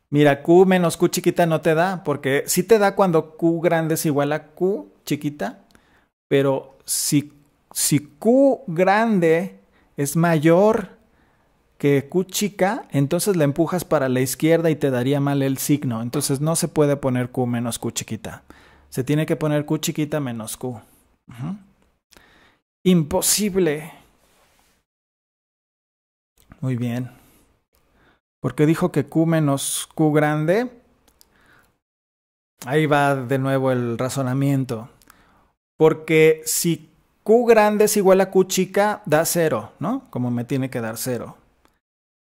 Mira, Q menos Q chiquita no te da, porque sí te da cuando Q grande es igual a Q chiquita, pero si, si Q grande es mayor que Q chica, entonces la empujas para la izquierda y te daría mal el signo. Entonces no se puede poner Q menos Q chiquita. Se tiene que poner Q chiquita menos Q. Imposible. Muy bien. Porque dijo que Q menos Q grande. Ahí va de nuevo el razonamiento. Porque si Q grande es igual a Q chica, da cero, ¿no? Como me tiene que dar cero.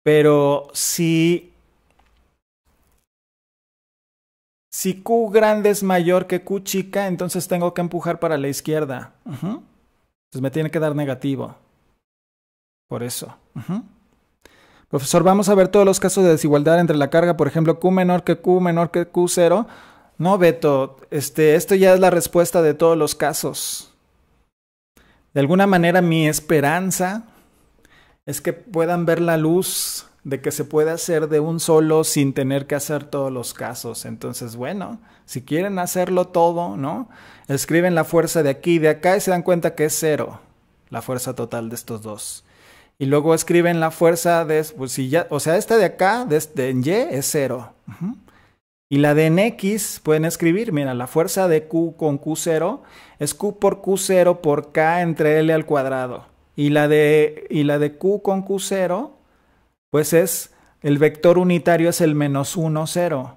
Pero si... Si Q grande es mayor que Q chica, entonces tengo que empujar para la izquierda. Entonces me tiene que dar negativo. Por eso. Profesor, vamos a ver todos los casos de desigualdad entre la carga. Por ejemplo, Q menor que Q menor que q cero. No, Beto, este, esto ya es la respuesta de todos los casos. De alguna manera mi esperanza es que puedan ver la luz de que se puede hacer de un solo sin tener que hacer todos los casos. Entonces, bueno, si quieren hacerlo todo, ¿no? Escriben la fuerza de aquí y de acá y se dan cuenta que es cero, la fuerza total de estos dos. Y luego escriben la fuerza de, pues si ya, o sea, esta de acá, de, de en Y es cero. Y la de nx, pueden escribir, mira, la fuerza de Q con Q0 es Q por Q0 por K entre L al cuadrado. Y la de, y la de Q con Q0, pues es, el vector unitario es el menos 1, 0.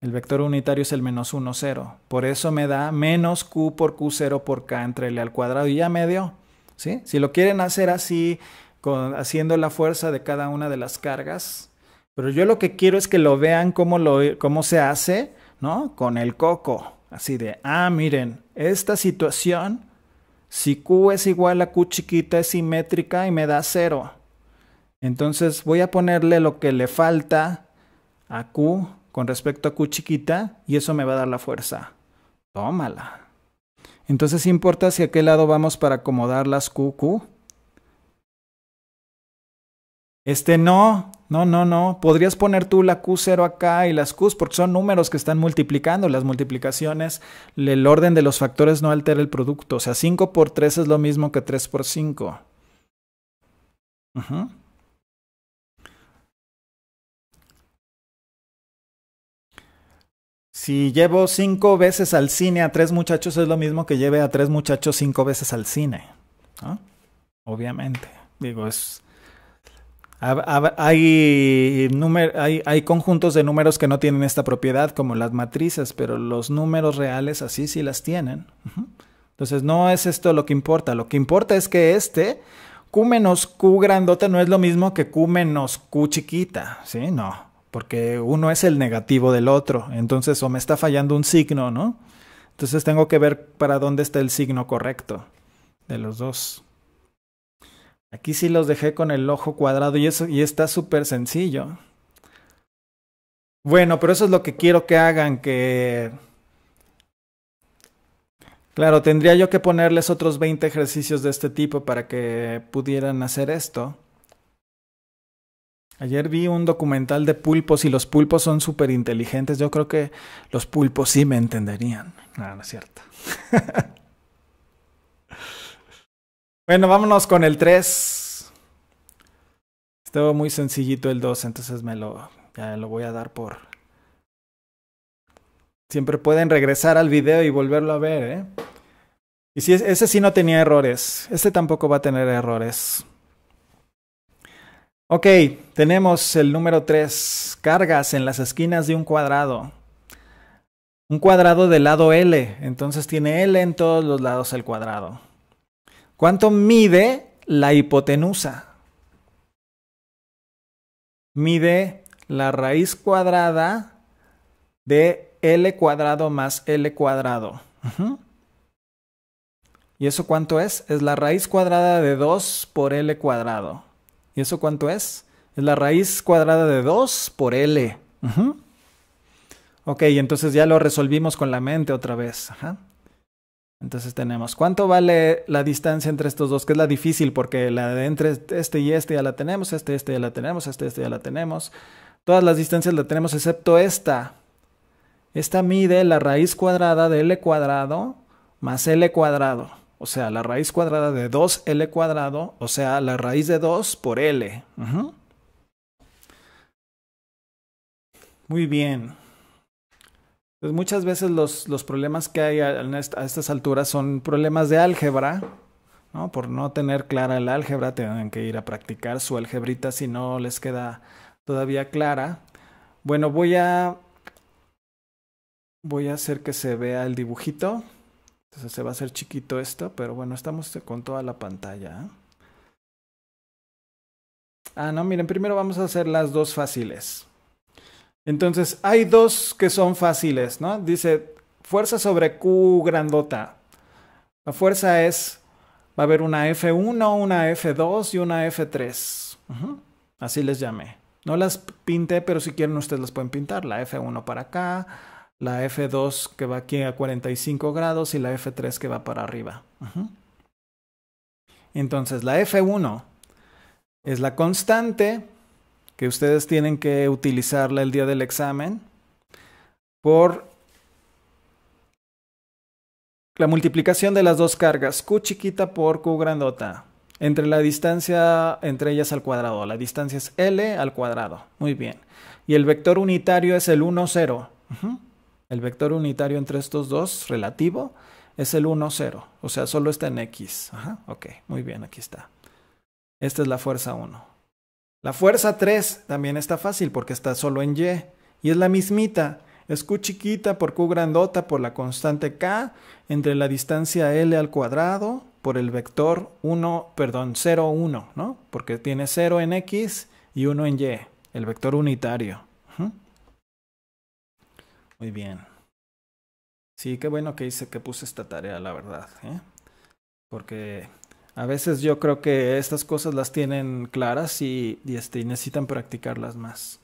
El vector unitario es el menos 1, 0. Por eso me da menos Q por Q0 por K entre L al cuadrado y ya me dio. ¿sí? Si lo quieren hacer así, con, haciendo la fuerza de cada una de las cargas, pero yo lo que quiero es que lo vean cómo, lo, cómo se hace, ¿no? Con el coco. Así de, ah, miren, esta situación, si Q es igual a Q chiquita, es simétrica y me da cero. Entonces voy a ponerle lo que le falta a Q con respecto a Q chiquita y eso me va a dar la fuerza. Tómala. Entonces importa hacia qué lado vamos para acomodar las QQ. Este, no, no, no, no. Podrías poner tú la Q0 acá y las Qs porque son números que están multiplicando. Las multiplicaciones, el orden de los factores no altera el producto. O sea, 5 por 3 es lo mismo que 3 por 5. Si llevo 5 veces al cine a 3 muchachos es lo mismo que lleve a 3 muchachos 5 veces al cine. Obviamente. Digo, es, hay, conjuntos de números que no tienen esta propiedad, como las matrices, pero los números reales así sí las tienen. Entonces no es esto lo que importa. Lo que importa es que este Q menos Q grandota no es lo mismo que Q menos Q chiquita. ¿Sí? No. Porque uno es el negativo del otro. Entonces o me está fallando un signo, ¿no? Entonces tengo que ver para dónde está el signo correcto de los dos. Aquí sí los dejé con el ojo cuadrado y eso y está súper sencillo. Bueno, pero eso es lo que quiero que hagan, que... Claro, tendría yo que ponerles otros 20 ejercicios de este tipo para que pudieran hacer esto. Ayer vi un documental de pulpos y los pulpos son súper inteligentes. Yo creo que los pulpos sí me entenderían. No, no es cierto. Bueno, vámonos con el 3. Estuvo muy sencillito el 2, entonces me lo, lo voy a dar por... Siempre pueden regresar al video y volverlo a ver, ¿eh? Y si ese sí no tenía errores. Este tampoco va a tener errores. Ok, tenemos el número 3. Cargas en las esquinas de un cuadrado. Un cuadrado del lado L. Entonces tiene L en todos los lados el cuadrado. ¿Cuánto mide la hipotenusa? Mide la raíz cuadrada de L cuadrado más L cuadrado. ¿Y eso cuánto es? Es la raíz cuadrada de 2 por L cuadrado. ¿Y eso cuánto es? Es la raíz cuadrada de 2 por L. Ok, entonces ya lo resolvimos con la mente otra vez. Entonces tenemos cuánto vale la distancia entre estos dos, que es la difícil porque la de entre este y este ya la tenemos, este, este ya la tenemos, este, este ya la tenemos. Todas las distancias la tenemos excepto esta. Esta mide la raíz cuadrada de L cuadrado más L cuadrado. O sea, la raíz cuadrada de 2L cuadrado, o sea, la raíz de 2 por L. Muy bien. Pues muchas veces los, los problemas que hay a, estas alturas son problemas de álgebra, ¿no? Por no tener clara el álgebra, tienen que ir a practicar su algebrita si no les queda todavía clara. Bueno, voy a voy a hacer que se vea el dibujito. Entonces se va a hacer chiquito esto, pero bueno, estamos con toda la pantalla. ¿eh? Ah, no, miren, primero vamos a hacer las dos fáciles. Entonces, hay dos que son fáciles, ¿no? Dice fuerza sobre Q grandota. La fuerza es, va a haber una F1, una F2 y una F3. Así les llamé. No las pinté, pero si quieren ustedes las pueden pintar. La F1 para acá, la F2 que va aquí a 45 grados y la F3 que va para arriba. Entonces, la F1 es la constante que ustedes tienen que utilizarla el día del examen por la multiplicación de las dos cargas, Q chiquita por Q grandota, entre la distancia entre ellas al cuadrado. La distancia es L al cuadrado. Muy bien. Y el vector unitario es el 1, 0. El vector unitario entre estos dos, relativo, es el 1, 0. O sea, solo está en X. Ok, muy bien, aquí está. Esta es la fuerza 1. La fuerza 3 también está fácil porque está solo en Y y es la mismita. Es Q chiquita por Q grandota por la constante K entre la distancia L al cuadrado por el vector 1, perdón, 0, 1, ¿no? Porque tiene 0 en X y 1 en Y, el vector unitario. Muy bien. Sí, qué bueno que hice que puse esta tarea, la verdad, ¿eh? Porque a veces yo creo que estas cosas las tienen claras este, y, necesitan practicarlas más.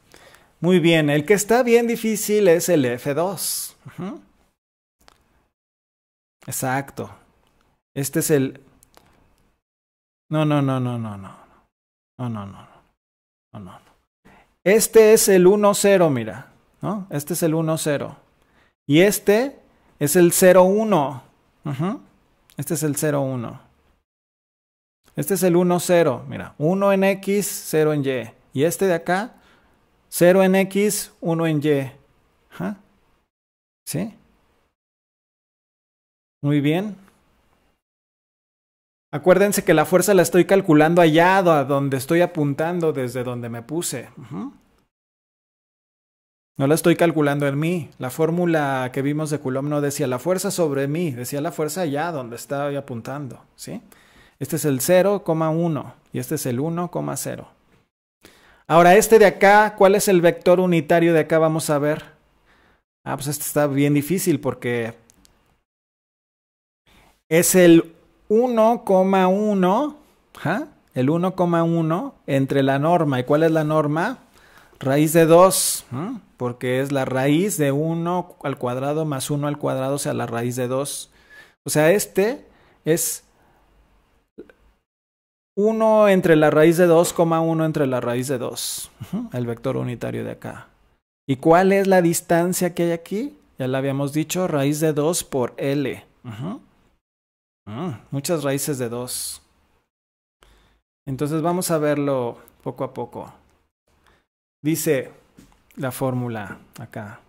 Muy bien, el que está bien difícil es el F2. Exacto. Este es el... No, no, no, no, no, no. No, no, no. No, no. Este es el 1-0, mira. ¿no? Este es el 1-0. Y este es el 0-1. Este es el 0-1. Este es el 1, 0. Mira, 1 en X, 0 en Y. Y este de acá, 0 en X, 1 en Y. ¿Sí? Muy bien. Acuérdense que la fuerza la estoy calculando allá a donde estoy apuntando, desde donde me puse. No la estoy calculando en mí. La fórmula que vimos de Coulomb no decía la fuerza sobre mí, decía la fuerza allá donde estoy apuntando. ¿Sí? Este es el 0,1 y este es el 1,0. Ahora, este de acá, ¿cuál es el vector unitario de acá? Vamos a ver. Ah, pues este está bien difícil porque es el 1,1, el 1,1 entre la norma. ¿Y cuál es la norma? Raíz de 2, porque es la raíz de 1 al cuadrado más 1 al cuadrado, o sea, la raíz de 2. O sea, este es 1 entre la raíz de 2, 1 entre la raíz de 2. El vector unitario de acá. ¿Y cuál es la distancia que hay aquí? Ya la habíamos dicho, raíz de 2 por L. Ah, muchas raíces de 2. Entonces vamos a verlo poco a poco. Dice la fórmula acá.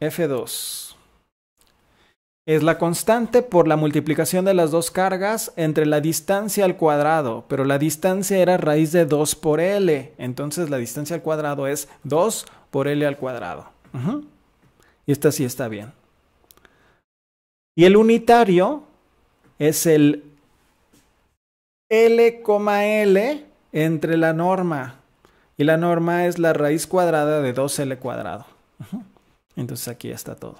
F2 es la constante por la multiplicación de las dos cargas entre la distancia al cuadrado, pero la distancia era raíz de 2 por L, entonces la distancia al cuadrado es 2 por L al cuadrado. Y esta sí está bien. Y el unitario es el L, L entre la norma. Y la norma es la raíz cuadrada de 2L cuadrado. Entonces aquí está todo.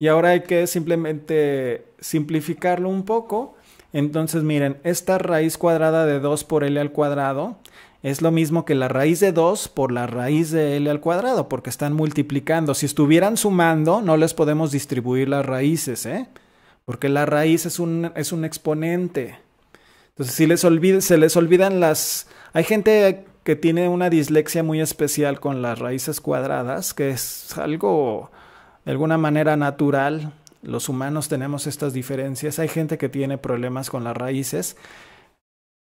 Y ahora hay que simplemente simplificarlo un poco. Entonces, miren, esta raíz cuadrada de 2 por L al cuadrado es lo mismo que la raíz de 2 por la raíz de L al cuadrado, porque están multiplicando. Si estuvieran sumando, no les podemos distribuir las raíces, ¿eh? Porque la raíz es un, es un exponente. Entonces, si les se les olvidan las... Hay gente que tiene una dislexia muy especial con las raíces cuadradas, que es algo de alguna manera natural, los humanos tenemos estas diferencias. Hay gente que tiene problemas con las raíces.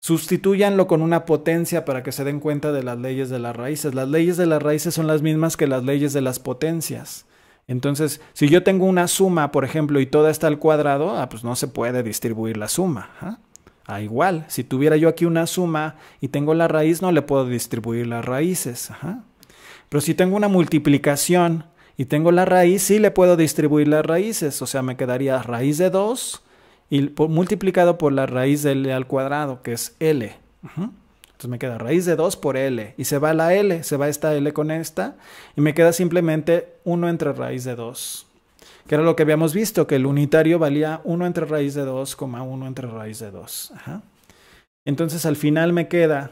Sustituyanlo con una potencia para que se den cuenta de las leyes de las raíces. Las leyes de las raíces son las mismas que las leyes de las potencias. Entonces, si yo tengo una suma, por ejemplo, y toda está al cuadrado, ah, pues no se puede distribuir la suma. A ¿ah? Ah, igual, si tuviera yo aquí una suma y tengo la raíz, no le puedo distribuir las raíces. Pero si tengo una multiplicación y tengo la raíz, sí le puedo distribuir las raíces, o sea, me quedaría raíz de 2 y multiplicado por la raíz de L al cuadrado, que es L. Entonces me queda raíz de 2 por L. Y se va la L, se va esta L con esta. Y me queda simplemente 1 entre raíz de 2. Que era lo que habíamos visto, que el unitario valía 1 entre raíz de 2, 1 entre raíz de 2. Entonces al final me queda,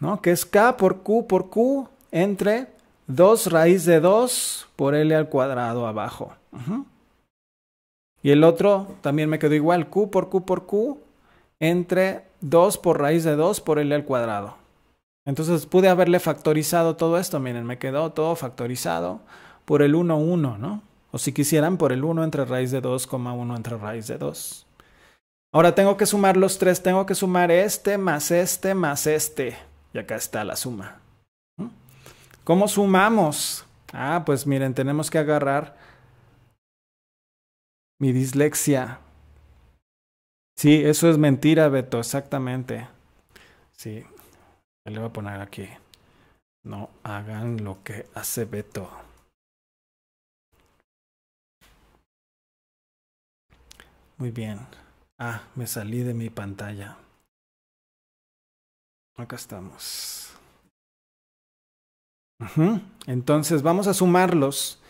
¿no? Que es K por Q por Q entre 2 raíz de 2 por L al cuadrado abajo. Y el otro también me quedó igual, Q por Q por Q entre 2 por raíz de 2 por L al cuadrado. Entonces pude haberle factorizado todo esto, miren, me quedó todo factorizado por el 1, 1, ¿no? O si quisieran, por el 1 entre raíz de 2, 1 entre raíz de 2. Ahora tengo que sumar los tres, tengo que sumar este más este más este. Y acá está la suma. ¿Cómo sumamos? Ah, pues miren, tenemos que agarrar mi dislexia. Sí, eso es mentira, Beto, exactamente. Sí, le voy a poner aquí. No hagan lo que hace Beto. Muy bien. Ah, me salí de mi pantalla. Acá estamos. Entonces vamos a sumarlos.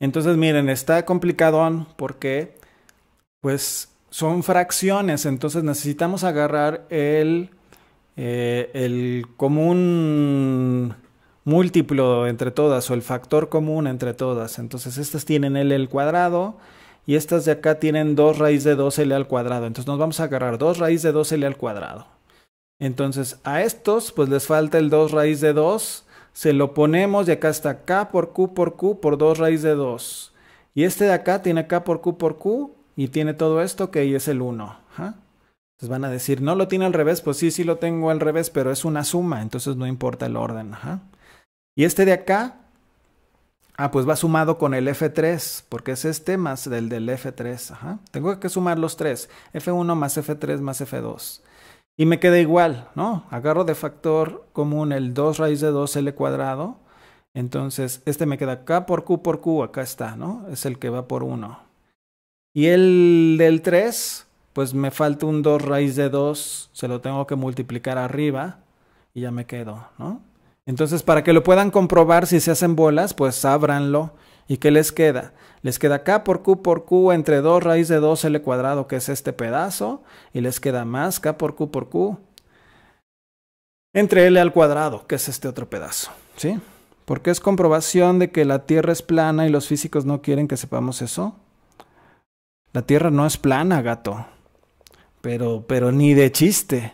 Entonces miren, está complicadón porque pues son fracciones, entonces necesitamos agarrar el, eh, el común múltiplo entre todas o el factor común entre todas. Entonces estas tienen L al cuadrado y estas de acá tienen 2 raíz de 2L al cuadrado. Entonces nos vamos a agarrar 2 raíz de 2L al cuadrado. Entonces a estos pues les falta el 2 raíz de 2 se lo ponemos de acá hasta K por Q por Q por 2 raíz de 2. Y este de acá tiene K por Q por Q y tiene todo esto que ahí es el 1. Entonces van a decir, no lo tiene al revés, pues sí, sí lo tengo al revés, pero es una suma, entonces no importa el orden. ajá. Y este de acá, ah, pues va sumado con el F3, porque es este más el del F3. ajá. Tengo que sumar los tres, F1 más F3 más F2. Y me queda igual, ¿no? Agarro de factor común el 2 raíz de 2L cuadrado. Entonces, este me queda K por Q por Q, acá está, ¿no? Es el que va por 1. Y el del 3, pues me falta un 2 raíz de 2, se lo tengo que multiplicar arriba y ya me quedo, ¿no? Entonces, para que lo puedan comprobar si se hacen bolas, pues ábranlo. ¿Y qué les queda? Les queda k por q por q entre 2 raíz de 2l cuadrado, que es este pedazo, y les queda más k por q por q entre l al cuadrado, que es este otro pedazo, ¿sí? Porque es comprobación de que la Tierra es plana y los físicos no quieren que sepamos eso. La Tierra no es plana, gato. Pero, pero ni de chiste.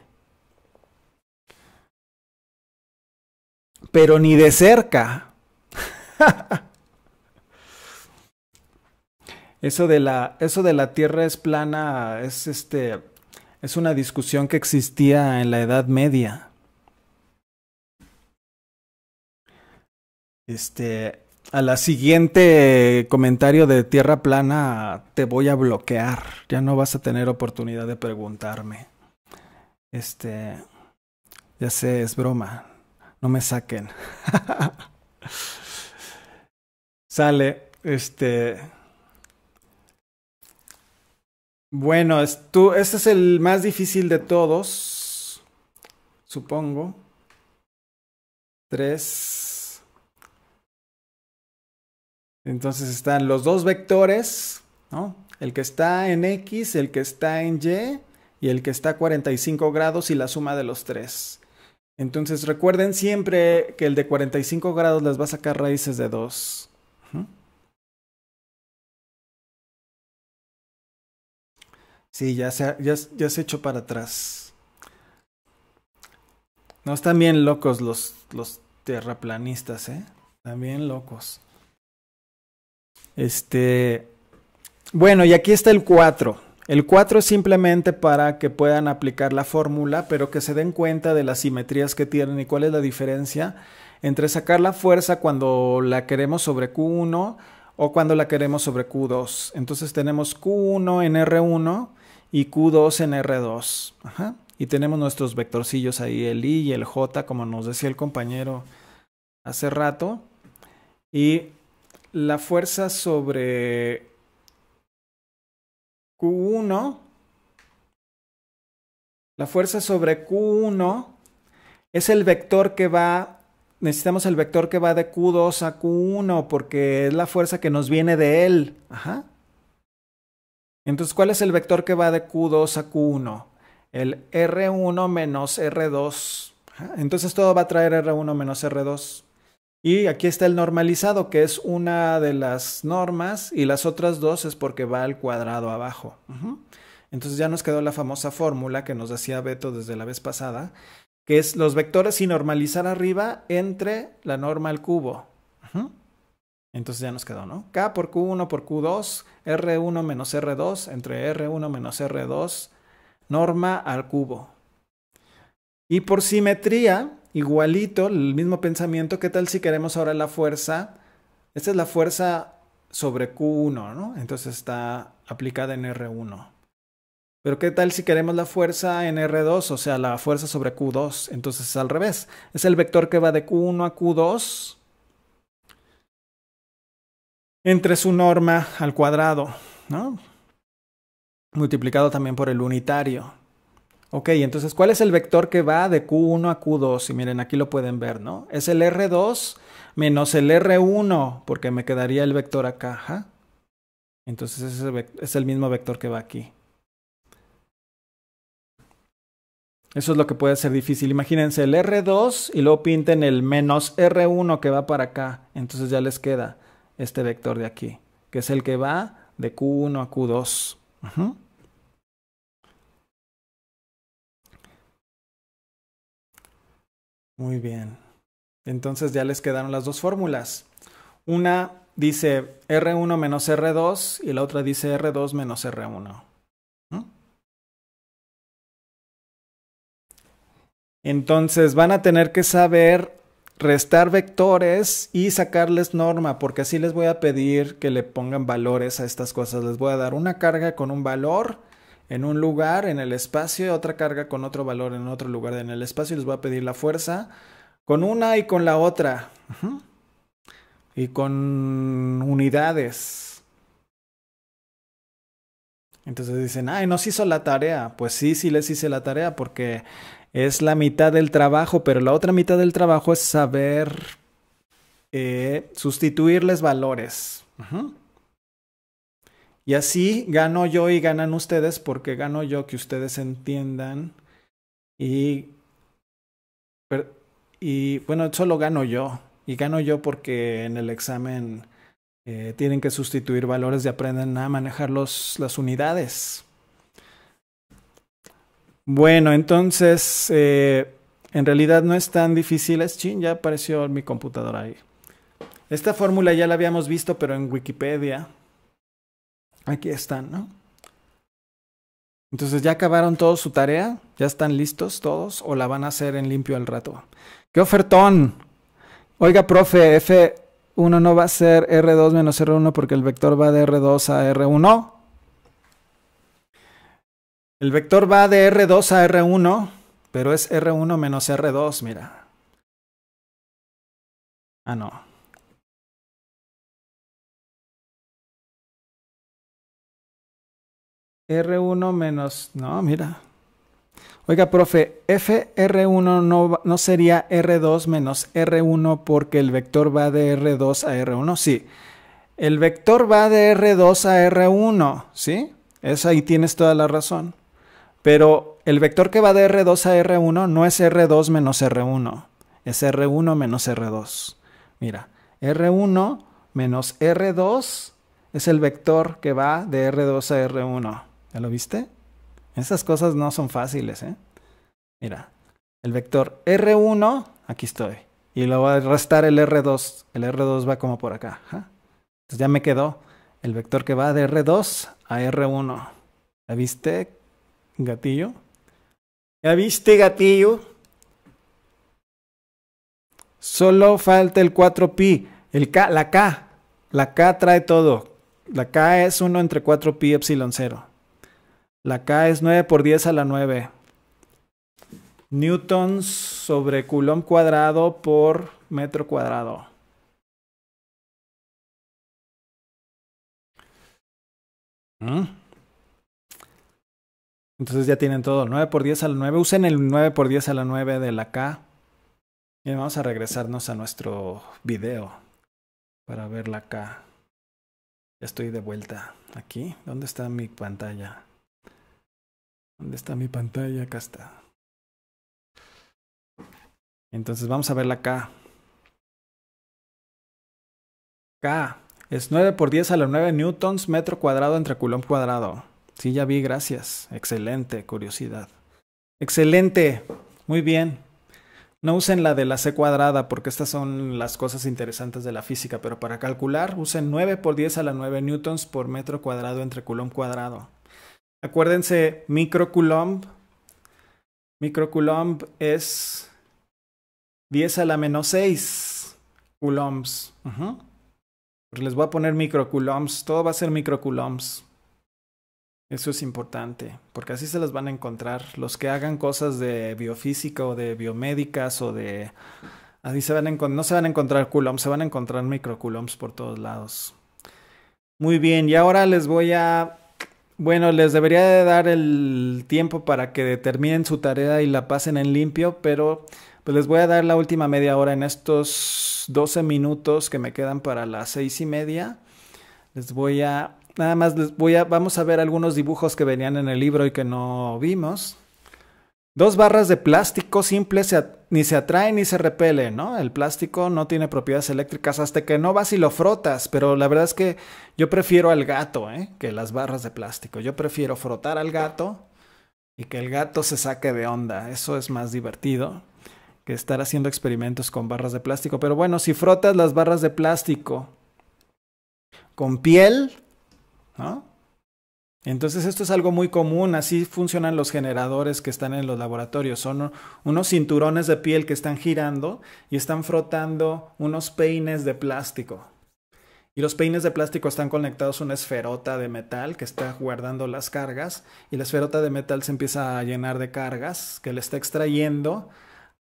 Pero ni de cerca. Eso de la, eso de la tierra es plana es, este, es una discusión que existía en la Edad Media. Este, a la siguiente comentario de tierra plana te voy a bloquear. Ya no vas a tener oportunidad de preguntarme. Este, ya sé, es broma. No me saquen. Sale, este. Bueno, es este es el más difícil de todos, supongo. Tres. Entonces están los dos vectores, ¿no? El que está en X, el que está en Y y el que está a 45 grados y la suma de los tres. Entonces recuerden siempre que el de 45 grados les va a sacar raíces de 2. Sí, ya se, ya, ya se para atrás. No, están bien locos los, los terraplanistas, ¿eh? También locos. Este. Bueno, y aquí está el 4. El 4 es simplemente para que puedan aplicar la fórmula, pero que se den cuenta de las simetrías que tienen y cuál es la diferencia entre sacar la fuerza cuando la queremos sobre Q1 o cuando la queremos sobre Q2. Entonces tenemos Q1 en R1 y Q2 en R2. Ajá. Y tenemos nuestros vectorcillos ahí, el I y el J, como nos decía el compañero hace rato. Y la fuerza sobre Q1, la fuerza sobre Q1 es el vector que va, necesitamos el vector que va de Q2 a Q1 porque es la fuerza que nos viene de él. Ajá. Entonces, ¿cuál es el vector que va de Q2 a Q1? El R1 menos R2. Entonces todo va a traer R1 menos R2. Y aquí está el normalizado, que es una de las normas, y las otras dos es porque va al cuadrado abajo. Entonces ya nos quedó la famosa fórmula que nos decía Beto desde la vez pasada, que es los vectores sin normalizar arriba entre la norma al cubo. Entonces ya nos quedó, ¿no? K por Q1 por Q2, R1 menos R2, entre R1 menos R2, norma al cubo. Y por simetría, igualito, el mismo pensamiento, ¿qué tal si queremos ahora la fuerza? Esta es la fuerza sobre Q1, ¿no? Entonces está aplicada en R1. Pero ¿qué tal si queremos la fuerza en R2, o sea, la fuerza sobre Q2? Entonces es al revés. Es el vector que va de Q1 a Q2 entre su norma al cuadrado, ¿no? Multiplicado también por el unitario. Ok, entonces, ¿cuál es el vector que va de Q1 a Q2? Y miren, aquí lo pueden ver, ¿no? Es el R2 menos el R1, porque me quedaría el vector acá. Entonces, ese es el mismo vector que va aquí. Eso es lo que puede ser difícil. Imagínense el R2 y luego pinten el menos R1 que va para acá. Entonces ya les queda este vector de aquí, que es el que va de Q1 a Q2. Muy bien. Entonces ya les quedaron las dos fórmulas. Una dice R1 menos R2 y la otra dice R2 menos R1. ¿Mm? Entonces van a tener que saber restar vectores y sacarles norma, porque así les voy a pedir que le pongan valores a estas cosas. Les voy a dar una carga con un valor en un lugar, en el espacio, Y otra carga con otro valor en otro lugar en el espacio, y les voy a pedir la fuerza con una y con la otra. Y con unidades. Entonces dicen, ay, nos hizo la tarea. Pues sí, sí les hice la tarea porque es la mitad del trabajo, pero la otra mitad del trabajo es saber eh, sustituirles valores. Y así gano yo y ganan ustedes porque gano yo que ustedes entiendan y, y bueno, solo gano yo. Y gano yo porque en el examen eh, tienen que sustituir valores y aprenden a manejar las unidades. Bueno, entonces eh, en realidad no es tan difícil. Es chin, ya apareció mi computadora ahí. Esta fórmula ya la habíamos visto, pero en Wikipedia. Aquí están, ¿no? Entonces, ¿ya acabaron todos su tarea? ¿Ya están listos todos? ¿O la van a hacer en limpio al rato? ¡Qué ofertón! Oiga, profe, F1 no va a ser R2 menos R1 porque el vector va de R2 a R1. El vector va de R2 a R1, pero es R1 menos R2, mira. Ah, no. R1 menos... No, mira. Oiga, profe, FR1 no, sería R2 menos R1 porque el vector va de R2 a R1. Sí, el vector va de R2 a R1, ¿sí? Eso ahí tienes toda la razón. Pero el vector que va de R2 a R1 no es R2 menos R1, es R1 menos R2. Mira, R1 menos R2 es el vector que va de R2 a R1. ¿Ya lo viste? Esas cosas no son fáciles, ¿eh? Mira, el vector R1, aquí estoy. Y lo voy a restar el R2. El R2 va como por acá. Entonces ya me quedó el vector que va de R2 a R1. ¿Ya viste Gatillo. ¿Ya viste, gatillo? Solo falta el 4pi. El K, la K. La K trae todo. La K es 1 entre 4pi epsilon 0. La K es 9 por 10 a la 9. Newtons sobre Coulomb cuadrado por metro cuadrado. ¿Mm? Entonces ya tienen todo. 9 por 10 a la 9. Usen el 9 por 10 a la 9 de la K. Y vamos a regresarnos a nuestro video para ver la K. Ya estoy de vuelta. Aquí. ¿Dónde está mi pantalla? ¿Dónde está mi pantalla? Acá está. Entonces vamos a ver la K. K es 9 por 10 a la 9 newtons metro cuadrado entre coulomb cuadrado. Sí, ya vi, gracias. Excelente, curiosidad. Excelente, muy bien. No usen la de la C cuadrada porque estas son las cosas interesantes de la física, pero para calcular usen 9 por 10 a la 9 newtons por metro cuadrado entre coulomb cuadrado. Acuérdense, microcoulomb, microcoulomb es 10 a la menos 6 coulombs. Les voy a poner microcoulombs, todo va a ser microcoulombs. Eso es importante, porque así se las van a encontrar. Los que hagan cosas de biofísica o de biomédicas o de... Así se van a no se van a encontrar coulombs, se van a encontrar microcoulombs por todos lados. Muy bien, y ahora les voy a... Bueno, les debería de dar el tiempo para que determinen su tarea y la pasen en limpio, pero pues les voy a dar la última media hora en estos 12 minutos que me quedan para las seis y media. Les voy a Nada más voy a, vamos a ver algunos dibujos que venían en el libro y que no vimos. Dos barras de plástico simples ni se atraen ni se repelen, ¿no? El plástico no tiene propiedades eléctricas hasta que no vas y lo frotas, pero la verdad es que yo prefiero al gato, ¿eh? Que las barras de plástico. Yo prefiero frotar al gato y que el gato se saque de onda. Eso es más divertido que estar haciendo experimentos con barras de plástico. Pero bueno, si frotas las barras de plástico con piel, entonces esto es algo muy común, así funcionan los generadores que están en los laboratorios, son unos cinturones de piel que están girando y están frotando unos peines de plástico. Y los peines de plástico están conectados a una esferota de metal que está guardando las cargas y la esferota de metal se empieza a llenar de cargas que le está extrayendo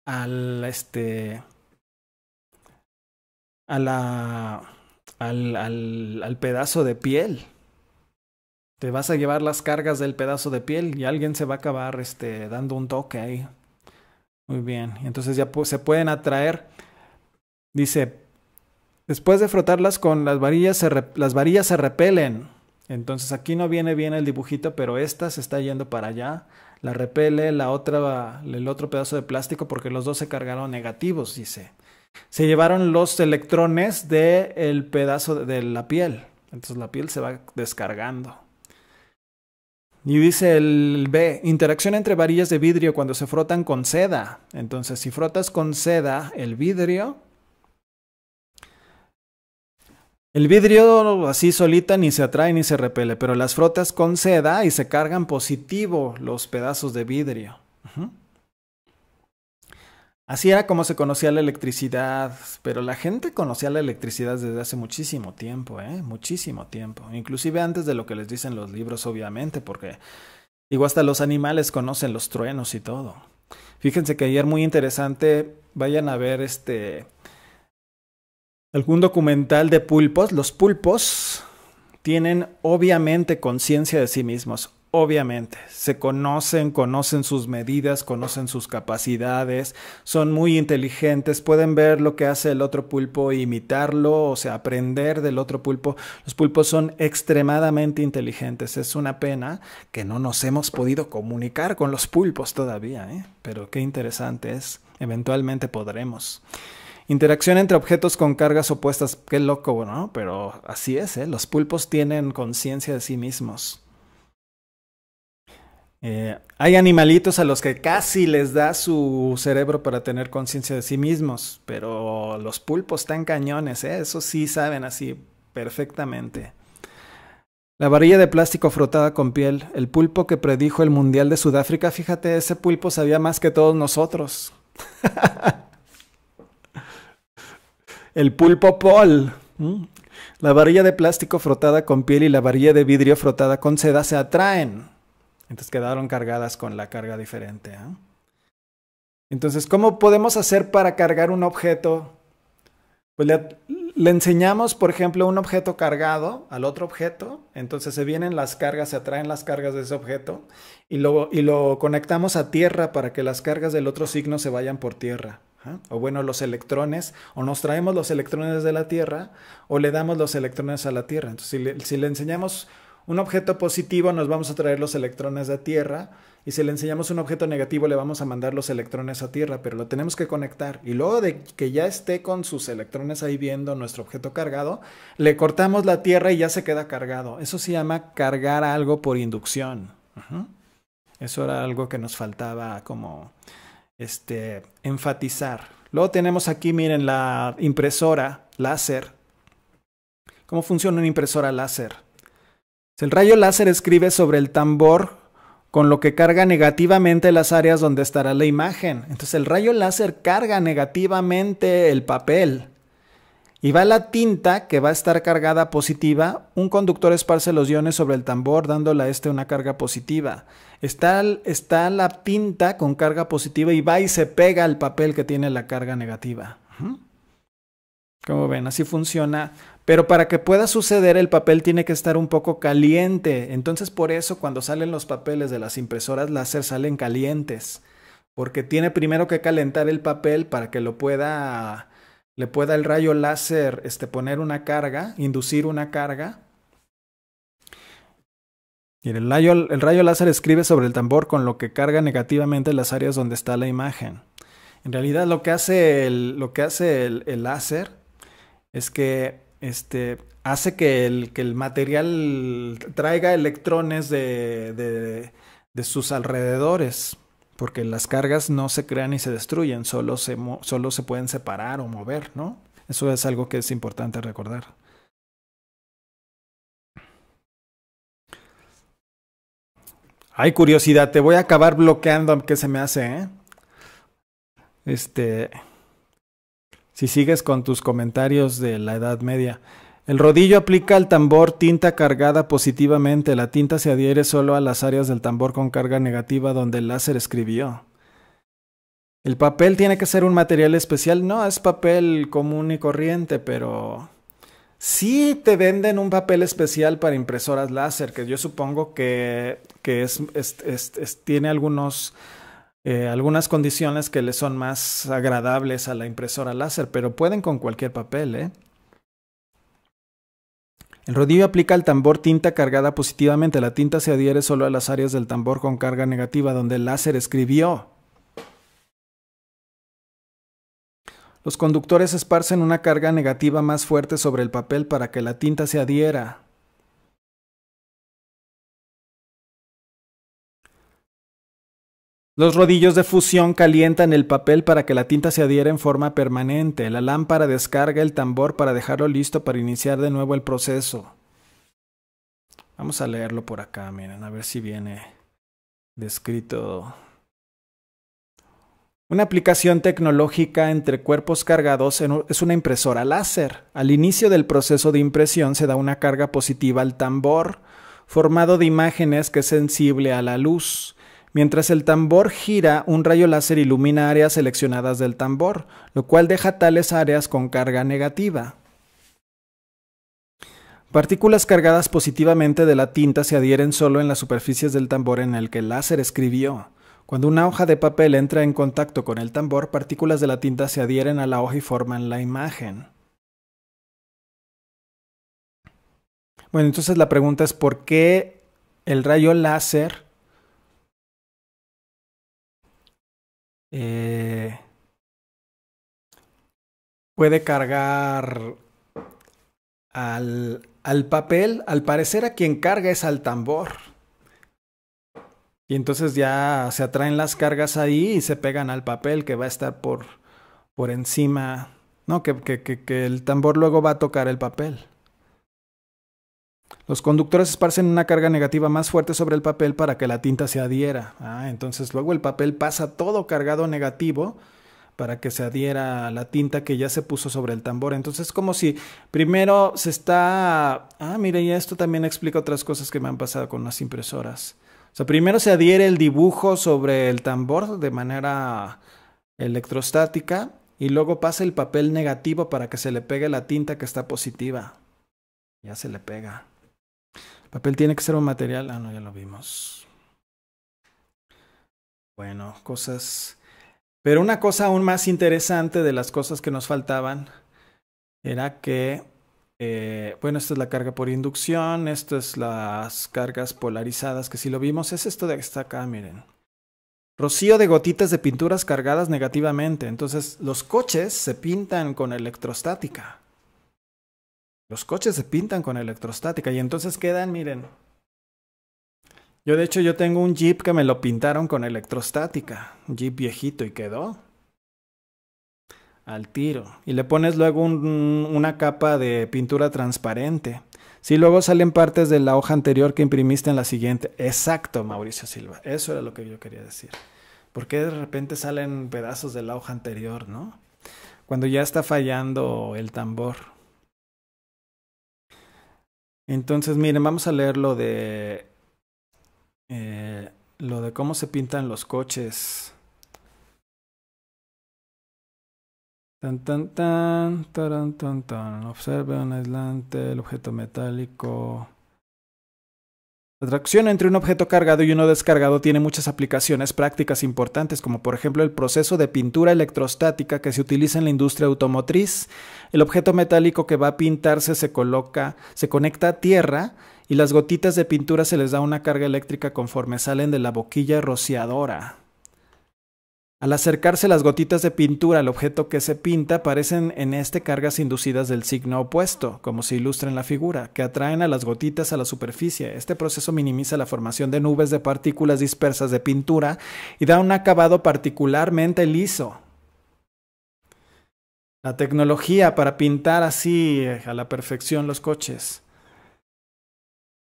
al este al, al pedazo de piel te vas a llevar las cargas del pedazo de piel y alguien se va a acabar este, dando un toque ahí. Muy bien, entonces ya se pueden atraer. Dice, después de frotarlas con las varillas, las varillas se repelen. Entonces aquí no viene bien el dibujito, pero esta se está yendo para allá. La repele la otra, el otro pedazo de plástico porque los dos se cargaron negativos, dice. Se llevaron los electrones del pedazo de la piel. Entonces la piel se va descargando. Y dice el B, interacción entre varillas de vidrio cuando se frotan con seda. Entonces, si frotas con seda el vidrio, el vidrio así solita ni se atrae ni se repele, pero las frotas con seda y se cargan positivo los pedazos de vidrio. Así era como se conocía la electricidad, pero la gente conocía la electricidad desde hace muchísimo tiempo, ¿eh? Muchísimo tiempo. Inclusive antes de lo que les dicen los libros, obviamente, porque digo, hasta los animales conocen los truenos y todo. Fíjense que ayer muy interesante, vayan a ver este... algún documental de pulpos. Los pulpos tienen obviamente conciencia de sí mismos, Obviamente, se conocen, conocen sus medidas, conocen sus capacidades, son muy inteligentes, pueden ver lo que hace el otro pulpo e imitarlo, o sea, aprender del otro pulpo. Los pulpos son extremadamente inteligentes. Es una pena que no nos hemos podido comunicar con los pulpos todavía, ¿eh? pero qué interesante es. Eventualmente podremos. Interacción entre objetos con cargas opuestas. Qué loco, ¿no? Pero así es, ¿eh? Los pulpos tienen conciencia de sí mismos. Eh, hay animalitos a los que casi les da su cerebro para tener conciencia de sí mismos, pero los pulpos están cañones, ¿eh? eso sí saben así perfectamente. La varilla de plástico frotada con piel, el pulpo que predijo el Mundial de Sudáfrica, fíjate, ese pulpo sabía más que todos nosotros. el pulpo Paul. La varilla de plástico frotada con piel y la varilla de vidrio frotada con seda se atraen. Entonces quedaron cargadas con la carga diferente. ¿eh? Entonces, ¿cómo podemos hacer para cargar un objeto? Pues le, enseñamos, por ejemplo, un objeto cargado al otro objeto. Entonces se vienen las cargas, se atraen las cargas de ese objeto y lo, y lo conectamos a tierra para que las cargas del otro signo se vayan por tierra. ¿eh? O bueno, los electrones, o nos traemos los electrones de la Tierra, o le damos los electrones a la Tierra. Entonces, si le enseñamos un objeto positivo nos vamos a traer los electrones de tierra y si le enseñamos un objeto negativo le vamos a mandar los electrones a tierra, pero lo tenemos que conectar y luego de que ya esté con sus electrones ahí viendo nuestro objeto cargado, le cortamos la tierra y ya se queda cargado. Eso se llama cargar algo por inducción. Eso era algo que nos faltaba como este enfatizar. Luego tenemos aquí, miren, la impresora láser. ¿Cómo funciona una impresora láser? El rayo láser escribe sobre el tambor con lo que carga negativamente las áreas donde estará la imagen. Entonces el rayo láser carga negativamente el papel. Y va la tinta que va a estar cargada positiva. Un conductor esparce los iones sobre el tambor dándole a este una carga positiva. Está, está la tinta con carga positiva y va y se pega al papel que tiene la carga negativa. Como ven? Así funciona pero para que pueda suceder el papel tiene que estar un poco caliente. Entonces por eso cuando salen los papeles de las impresoras láser salen calientes. Porque tiene primero que calentar el papel para que lo pueda, le pueda el rayo láser este, poner una carga, inducir una carga. Y el rayo, el rayo láser escribe sobre el tambor con lo que carga negativamente las áreas donde está la imagen. En realidad lo que hace lo que hace el láser es que este, hace que el, que el material traiga electrones de, de, de, sus alrededores, porque las cargas no se crean y se destruyen, solo se, solo se pueden separar o mover, ¿no? Eso es algo que es importante recordar. Hay curiosidad, te voy a acabar bloqueando qué se me hace, ¿eh? Este si sigues con tus comentarios de la Edad Media. El rodillo aplica al tambor tinta cargada positivamente. La tinta se adhiere solo a las áreas del tambor con carga negativa donde el láser escribió. ¿El papel tiene que ser un material especial? No, es papel común y corriente, pero... Sí te venden un papel especial para impresoras láser, que yo supongo que, que es, tiene algunos eh, algunas condiciones que le son más agradables a la impresora láser, pero pueden con cualquier papel. ¿eh? El rodillo aplica al tambor tinta cargada positivamente. La tinta se adhiere solo a las áreas del tambor con carga negativa donde el láser escribió. Los conductores esparcen una carga negativa más fuerte sobre el papel para que la tinta se adhiera. Los rodillos de fusión calientan el papel para que la tinta se adhiera en forma permanente. La lámpara descarga el tambor para dejarlo listo para iniciar de nuevo el proceso. Vamos a leerlo por acá, miren, a ver si viene descrito. Una aplicación tecnológica entre cuerpos cargados es una impresora láser. Al inicio del proceso de impresión se da una carga positiva al tambor, formado de imágenes que es sensible a la luz. Mientras el tambor gira, un rayo láser ilumina áreas seleccionadas del tambor, lo cual deja tales áreas con carga negativa. Partículas cargadas positivamente de la tinta se adhieren solo en las superficies del tambor en el que el láser escribió. Cuando una hoja de papel entra en contacto con el tambor, partículas de la tinta se adhieren a la hoja y forman la imagen. Bueno, entonces la pregunta es ¿por qué el rayo láser Eh, puede cargar al, al papel. Al parecer a quien carga es al tambor. Y entonces ya se atraen las cargas ahí y se pegan al papel que va a estar por, por encima. No, que, que el tambor luego va a tocar el papel. Los conductores esparcen una carga negativa más fuerte sobre el papel para que la tinta se adhiera. Ah, entonces luego el papel pasa todo cargado negativo para que se adhiera a la tinta que ya se puso sobre el tambor. Entonces es como si primero se está... Ah, mire, y esto también explica otras cosas que me han pasado con las impresoras. O sea, primero se adhiere el dibujo sobre el tambor de manera electrostática y luego pasa el papel negativo para que se le pegue la tinta que está positiva. Ya se le pega papel tiene que ser un material. Ah, no, ya lo vimos. Bueno, cosas. Pero una cosa aún más interesante de las cosas que nos faltaban era que, eh, bueno, esta es la carga por inducción, esto es las cargas polarizadas, que si lo vimos, es esto de está acá, miren. Rocío de gotitas de pinturas cargadas negativamente. Entonces, los coches se pintan con electrostática. Los coches se pintan con electrostática y entonces quedan, miren. Yo de hecho yo tengo un jeep que me lo pintaron con electrostática, un jeep viejito y quedó al tiro. Y le pones luego una capa de pintura transparente. Si luego salen partes de la hoja anterior que imprimiste en la siguiente. Exacto, Mauricio Silva. Eso era lo que yo quería decir. Porque de repente salen pedazos de la hoja anterior, no? Cuando ya está fallando el tambor. Entonces, miren, vamos a leer lo de. Eh, lo de cómo se pintan los coches. Tan tan tan, taran, tan tan. Observe un aislante, el objeto metálico. La tracción entre un objeto cargado y uno descargado tiene muchas aplicaciones prácticas importantes, como por ejemplo el proceso de pintura electrostática que se utiliza en la industria automotriz. El objeto metálico que va a pintarse se coloca, se conecta a tierra y las gotitas de pintura se les da una carga eléctrica conforme salen de la boquilla rociadora. Al acercarse las gotitas de pintura al objeto que se pinta, aparecen en este cargas inducidas del signo opuesto, como se ilustra en la figura, que atraen a las gotitas a la superficie. Este proceso minimiza la formación de nubes de partículas dispersas de pintura y da un acabado particularmente liso. La tecnología para pintar así eh, a la perfección los coches.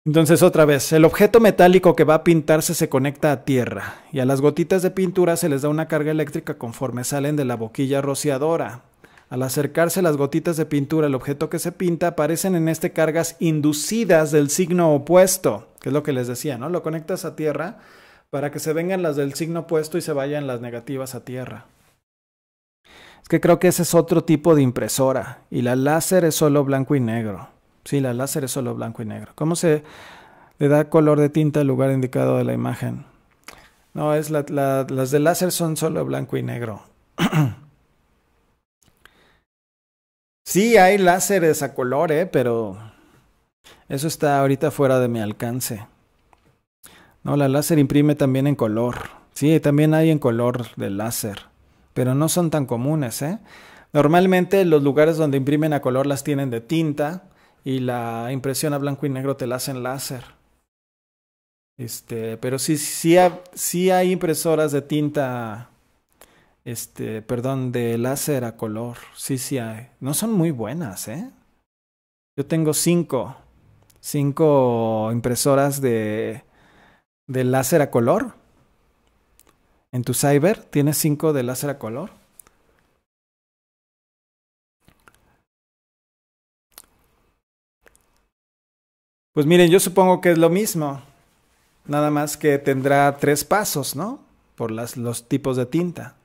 Entonces otra vez, el objeto metálico que va a pintarse se conecta a tierra y a las gotitas de pintura se les da una carga eléctrica conforme salen de la boquilla rociadora. Al acercarse las gotitas de pintura al objeto que se pinta aparecen en este cargas inducidas del signo opuesto, que es lo que les decía, ¿no? Lo conectas a tierra para que se vengan las del signo opuesto y se vayan las negativas a tierra. Es que creo que ese es otro tipo de impresora y la láser es solo blanco y negro. Sí, la láser es solo blanco y negro. ¿Cómo se le da color de tinta al lugar indicado de la imagen? No, es las de láser son solo blanco y negro. sí, hay láseres a color, ¿eh? pero eso está ahorita fuera de mi alcance. No, la láser imprime también en color. Sí, también hay en color de láser, pero no son tan comunes, ¿eh? Normalmente los lugares donde imprimen a color las tienen de tinta y la impresión a blanco y negro te la hacen láser. Este, pero sí, hay impresoras de tinta, este, perdón, de láser a color. Sí, sí hay. No son muy buenas, ¿eh? Yo tengo cinco, cinco impresoras de, de láser a color. En tu cyber tienes cinco de láser a color. Pues miren, yo supongo que es lo mismo, nada más que tendrá tres pasos, ¿no? Por los tipos de tinta,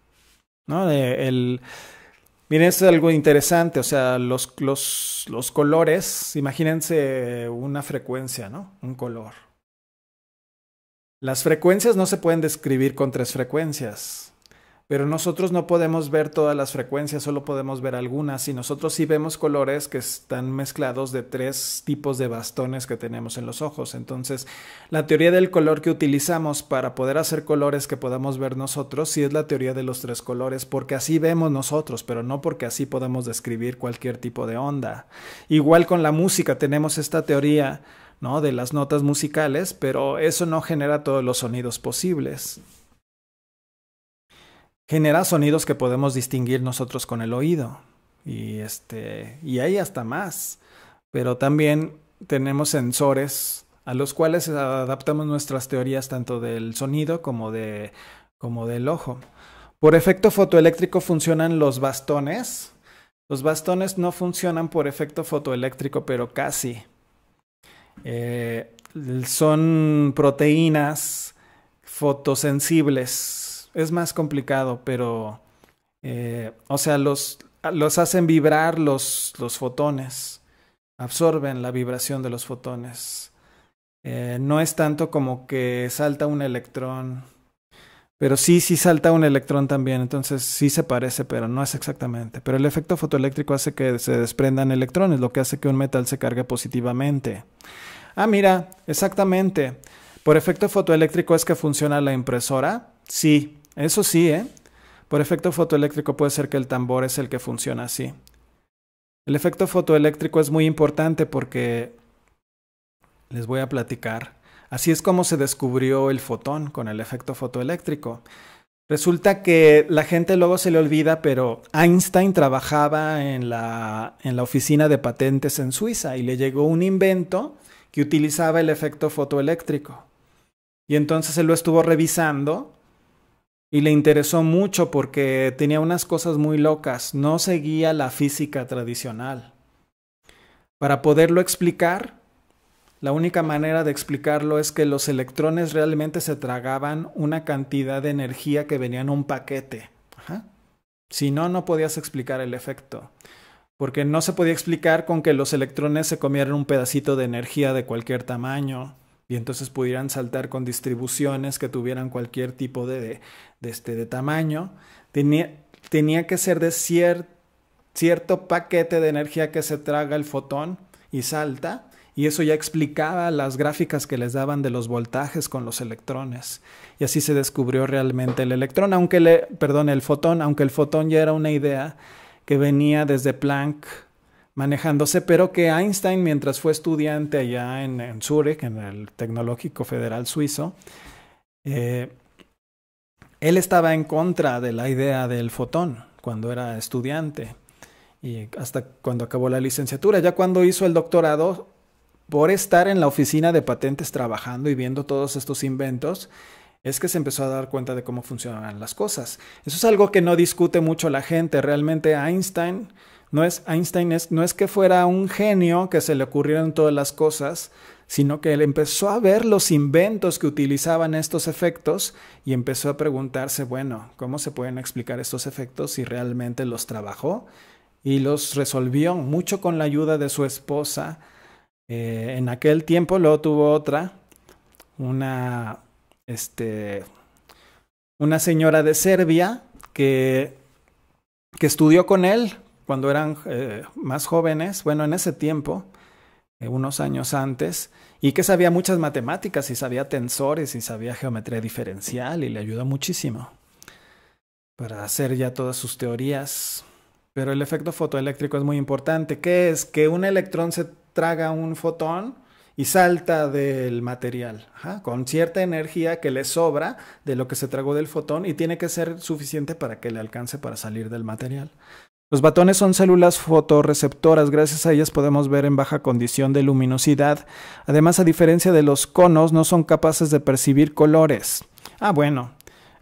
¿no? El, miren, esto es algo interesante, o sea, los, los colores, imagínense una frecuencia, ¿no? Un color. Las frecuencias no se pueden describir con tres frecuencias pero nosotros no podemos ver todas las frecuencias, solo podemos ver algunas y nosotros sí vemos colores que están mezclados de tres tipos de bastones que tenemos en los ojos. Entonces, la teoría del color que utilizamos para poder hacer colores que podamos ver nosotros sí es la teoría de los tres colores, porque así vemos nosotros, pero no porque así podamos describir cualquier tipo de onda. Igual con la música tenemos esta teoría, ¿no? de las notas musicales, pero eso no genera todos los sonidos posibles genera sonidos que podemos distinguir nosotros con el oído. Y, este, y hay hasta más. Pero también tenemos sensores a los cuales adaptamos nuestras teorías tanto del sonido como, de, como del ojo. Por efecto fotoeléctrico funcionan los bastones. Los bastones no funcionan por efecto fotoeléctrico, pero casi. Eh, son proteínas fotosensibles es más complicado, pero, eh, o sea, los, los hacen vibrar los, los, fotones, absorben la vibración de los fotones. Eh, no es tanto como que salta un electrón, pero sí, sí salta un electrón también, entonces sí se parece, pero no es exactamente. Pero el efecto fotoeléctrico hace que se desprendan electrones, lo que hace que un metal se cargue positivamente. Ah, mira, exactamente. Por efecto fotoeléctrico es que funciona la impresora. Sí, eso sí, ¿eh? Por efecto fotoeléctrico puede ser que el tambor es el que funciona así. El efecto fotoeléctrico es muy importante porque les voy a platicar. Así es como se descubrió el fotón con el efecto fotoeléctrico. Resulta que la gente luego se le olvida, pero Einstein trabajaba en la, en la oficina de patentes en Suiza y le llegó un invento que utilizaba el efecto fotoeléctrico. Y entonces él lo estuvo revisando y le interesó mucho porque tenía unas cosas muy locas, no seguía la física tradicional. Para poderlo explicar, la única manera de explicarlo es que los electrones realmente se tragaban una cantidad de energía que venía en un paquete. Si no, no podías explicar el efecto, porque no se podía explicar con que los electrones se comieran un pedacito de energía de cualquier tamaño y entonces pudieran saltar con distribuciones que tuvieran cualquier tipo de, este, tamaño. Tenía, que ser de cierto paquete de energía que se traga el fotón y salta. Y eso ya explicaba las gráficas que les daban de los voltajes con los electrones. Y así se descubrió realmente el electrón, aunque le, perdón, el fotón, aunque el fotón ya era una idea que venía desde Planck manejándose, pero que Einstein, mientras fue estudiante allá en, en Zúrich, en el Tecnológico Federal Suizo, eh, él estaba en contra de la idea del fotón cuando era estudiante y hasta cuando acabó la licenciatura. Ya cuando hizo el doctorado, por estar en la oficina de patentes trabajando y viendo todos estos inventos, es que se empezó a dar cuenta de cómo funcionaban las cosas. Eso es algo que no discute mucho la gente. Realmente Einstein no es Einstein, no es que fuera un genio que se le ocurrieron todas las cosas, sino que él empezó a ver los inventos que utilizaban estos efectos y empezó a preguntarse, bueno, ¿cómo se pueden explicar estos efectos si realmente los trabajó? Y los resolvió mucho con la ayuda de su esposa. Eh, en aquel tiempo luego tuvo otra, una, este, una señora de Serbia que, que estudió con él cuando eran eh, más jóvenes, bueno, en ese tiempo, eh, unos años antes, y que sabía muchas matemáticas y sabía tensores y sabía geometría diferencial y le ayudó muchísimo para hacer ya todas sus teorías. Pero el efecto fotoeléctrico es muy importante. ¿Qué es? Que un electrón se traga un fotón y salta del material, con cierta energía que le sobra de lo que se tragó del fotón y tiene que ser suficiente para que le alcance para salir del material. Los batones son células fotorreceptoras, gracias a ellas podemos ver en baja condición de luminosidad. Además, a diferencia de los conos, no son capaces de percibir colores. Ah, bueno,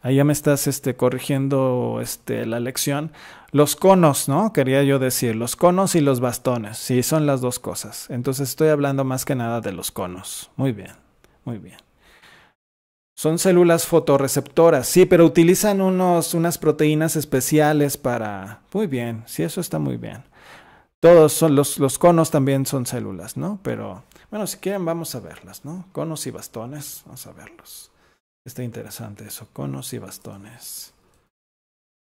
ahí ya me estás este, corrigiendo este, la lección. Los conos, ¿no? Quería yo decir, los conos y los bastones. Sí, son las dos cosas. Entonces estoy hablando más que nada de los conos. Muy bien, muy bien. Son células fotorreceptoras, sí, pero utilizan unos, unas proteínas especiales para... Muy bien, sí, eso está muy bien. Todos son los, los conos también son células, ¿no? Pero bueno, si quieren vamos a verlas, ¿no? Conos y bastones, vamos a verlos. Está interesante eso, conos y bastones.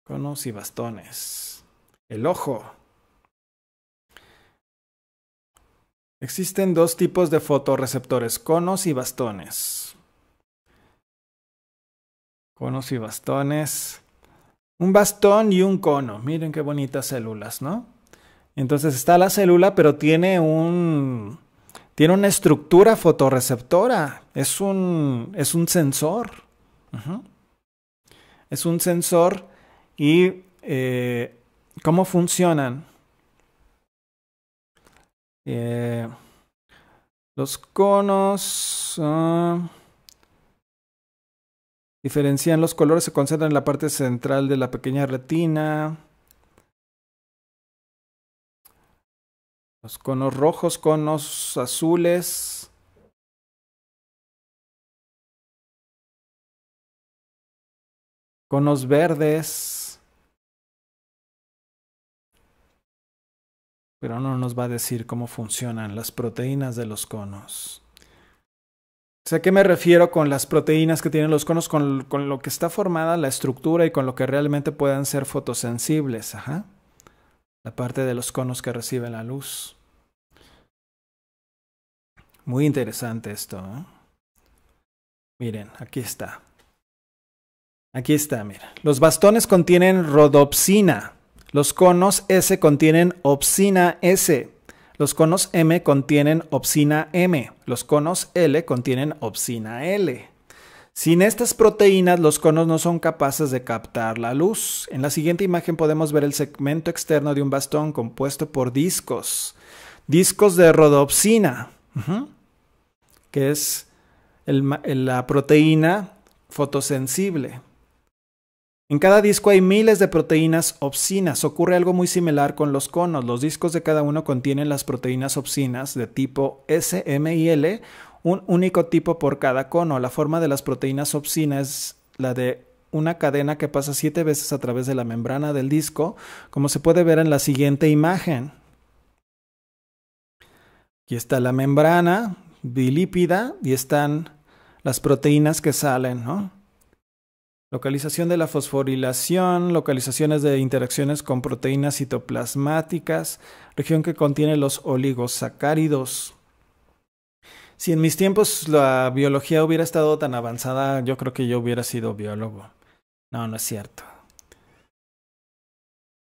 Conos y bastones. El ojo. Existen dos tipos de fotorreceptores, conos y bastones. Conos y bastones. Un bastón y un cono. Miren qué bonitas células, ¿no? Entonces está la célula, pero tiene un. Tiene una estructura fotorreceptora. Es un. Es un sensor. Es un sensor. Y. Eh, ¿Cómo funcionan? Eh, los conos. Ah, Diferencian los colores, se concentran en la parte central de la pequeña retina. Los conos rojos, conos azules. Conos verdes. Pero no nos va a decir cómo funcionan las proteínas de los conos sea, ¿qué me refiero con las proteínas que tienen los conos, con, lo que está formada la estructura y con lo que realmente puedan ser fotosensibles? Ajá. La parte de los conos que reciben la luz. Muy interesante esto. ¿eh? Miren, aquí está. Aquí está, mira. Los bastones contienen rodopsina. Los conos S contienen opsina S. Los conos M contienen opsina M, los conos L contienen opsina L. Sin estas proteínas, los conos no son capaces de captar la luz. En la siguiente imagen podemos ver el segmento externo de un bastón compuesto por discos. Discos de rodopsina, que es la proteína fotosensible. En cada disco hay miles de proteínas obscinas, Ocurre algo muy similar con los conos. Los discos de cada uno contienen las proteínas obscinas de tipo S, M y L, un único tipo por cada cono. La forma de las proteínas obscinas es la de una cadena que pasa siete veces a través de la membrana del disco, como se puede ver en la siguiente imagen. Aquí está la membrana bilípida y están las proteínas que salen, ¿no? Localización de la fosforilación, localizaciones de interacciones con proteínas citoplasmáticas, región que contiene los oligosacáridos. Si en mis tiempos la biología hubiera estado tan avanzada, yo creo que yo hubiera sido biólogo. No, no es cierto.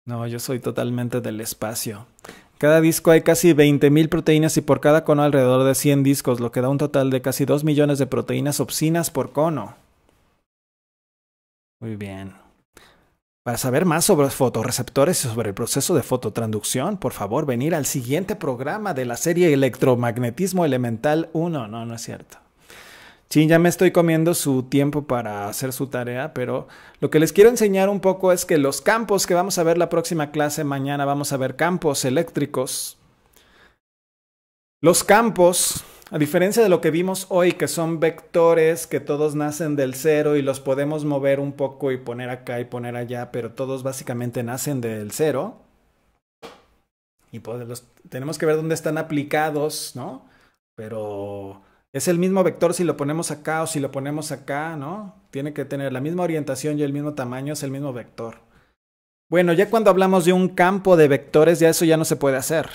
No, yo soy totalmente del espacio. Cada disco hay casi 20.000 proteínas y por cada cono alrededor de 100 discos, lo que da un total de casi 2 millones de proteínas obscinas por cono. Muy bien. Para saber más sobre los fotorreceptores y sobre el proceso de fototransducción, por favor, venir al siguiente programa de la serie Electromagnetismo Elemental 1. No, no es cierto. Sí, ya me estoy comiendo su tiempo para hacer su tarea, pero lo que les quiero enseñar un poco es que los campos que vamos a ver la próxima clase, mañana vamos a ver campos eléctricos. Los campos a diferencia de lo que vimos hoy, que son vectores que todos nacen del cero y los podemos mover un poco y poner acá y poner allá, pero todos básicamente nacen del cero. Y pues tenemos que ver dónde están aplicados, ¿no? Pero es el mismo vector si lo ponemos acá o si lo ponemos acá, ¿no? Tiene que tener la misma orientación y el mismo tamaño, es el mismo vector. Bueno, ya cuando hablamos de un campo de vectores, ya eso ya no se puede hacer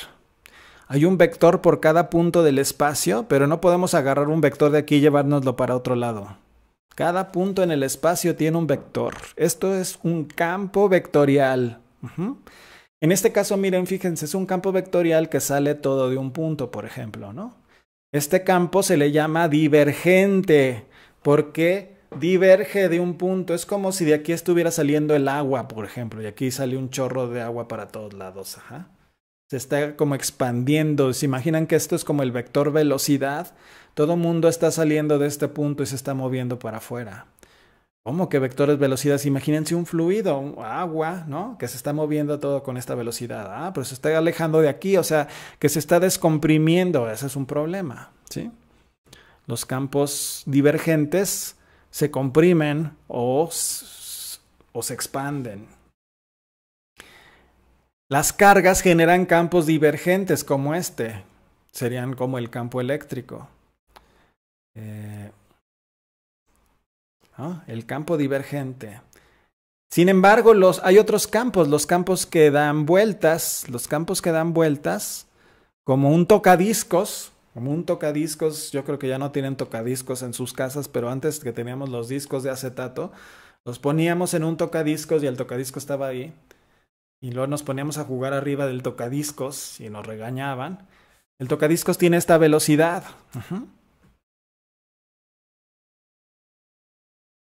hay un vector por cada punto del espacio, pero no podemos agarrar un vector de aquí y llevárnoslo para otro lado. Cada punto en el espacio tiene un vector. Esto es un campo vectorial. En este caso, miren, fíjense, es un campo vectorial que sale todo de un punto, por ejemplo, ¿no? Este campo se le llama divergente porque diverge de un punto. Es como si de aquí estuviera saliendo el agua, por ejemplo, y aquí sale un chorro de agua para todos lados. Ajá se está como expandiendo. Se imaginan que esto es como el vector velocidad. Todo mundo está saliendo de este punto y se está moviendo para afuera. ¿Cómo que vectores velocidades? Imagínense un fluido, agua, ¿no? Que se está moviendo todo con esta velocidad. Ah, pero se está alejando de aquí, o sea, que se está descomprimiendo. Ese es un problema, ¿sí? Los campos divergentes se comprimen o, o se expanden, las cargas generan campos divergentes como este. Serían como el campo eléctrico. Eh, ¿ah? El campo divergente. Sin embargo, hay otros campos, los campos que dan vueltas, los campos que dan vueltas, como un tocadiscos, como un tocadiscos, yo creo que ya no tienen tocadiscos en sus casas, pero antes que teníamos los discos de acetato, los poníamos en un tocadiscos y el tocadisco estaba ahí y luego nos poníamos a jugar arriba del tocadiscos y nos regañaban. El tocadiscos tiene esta velocidad.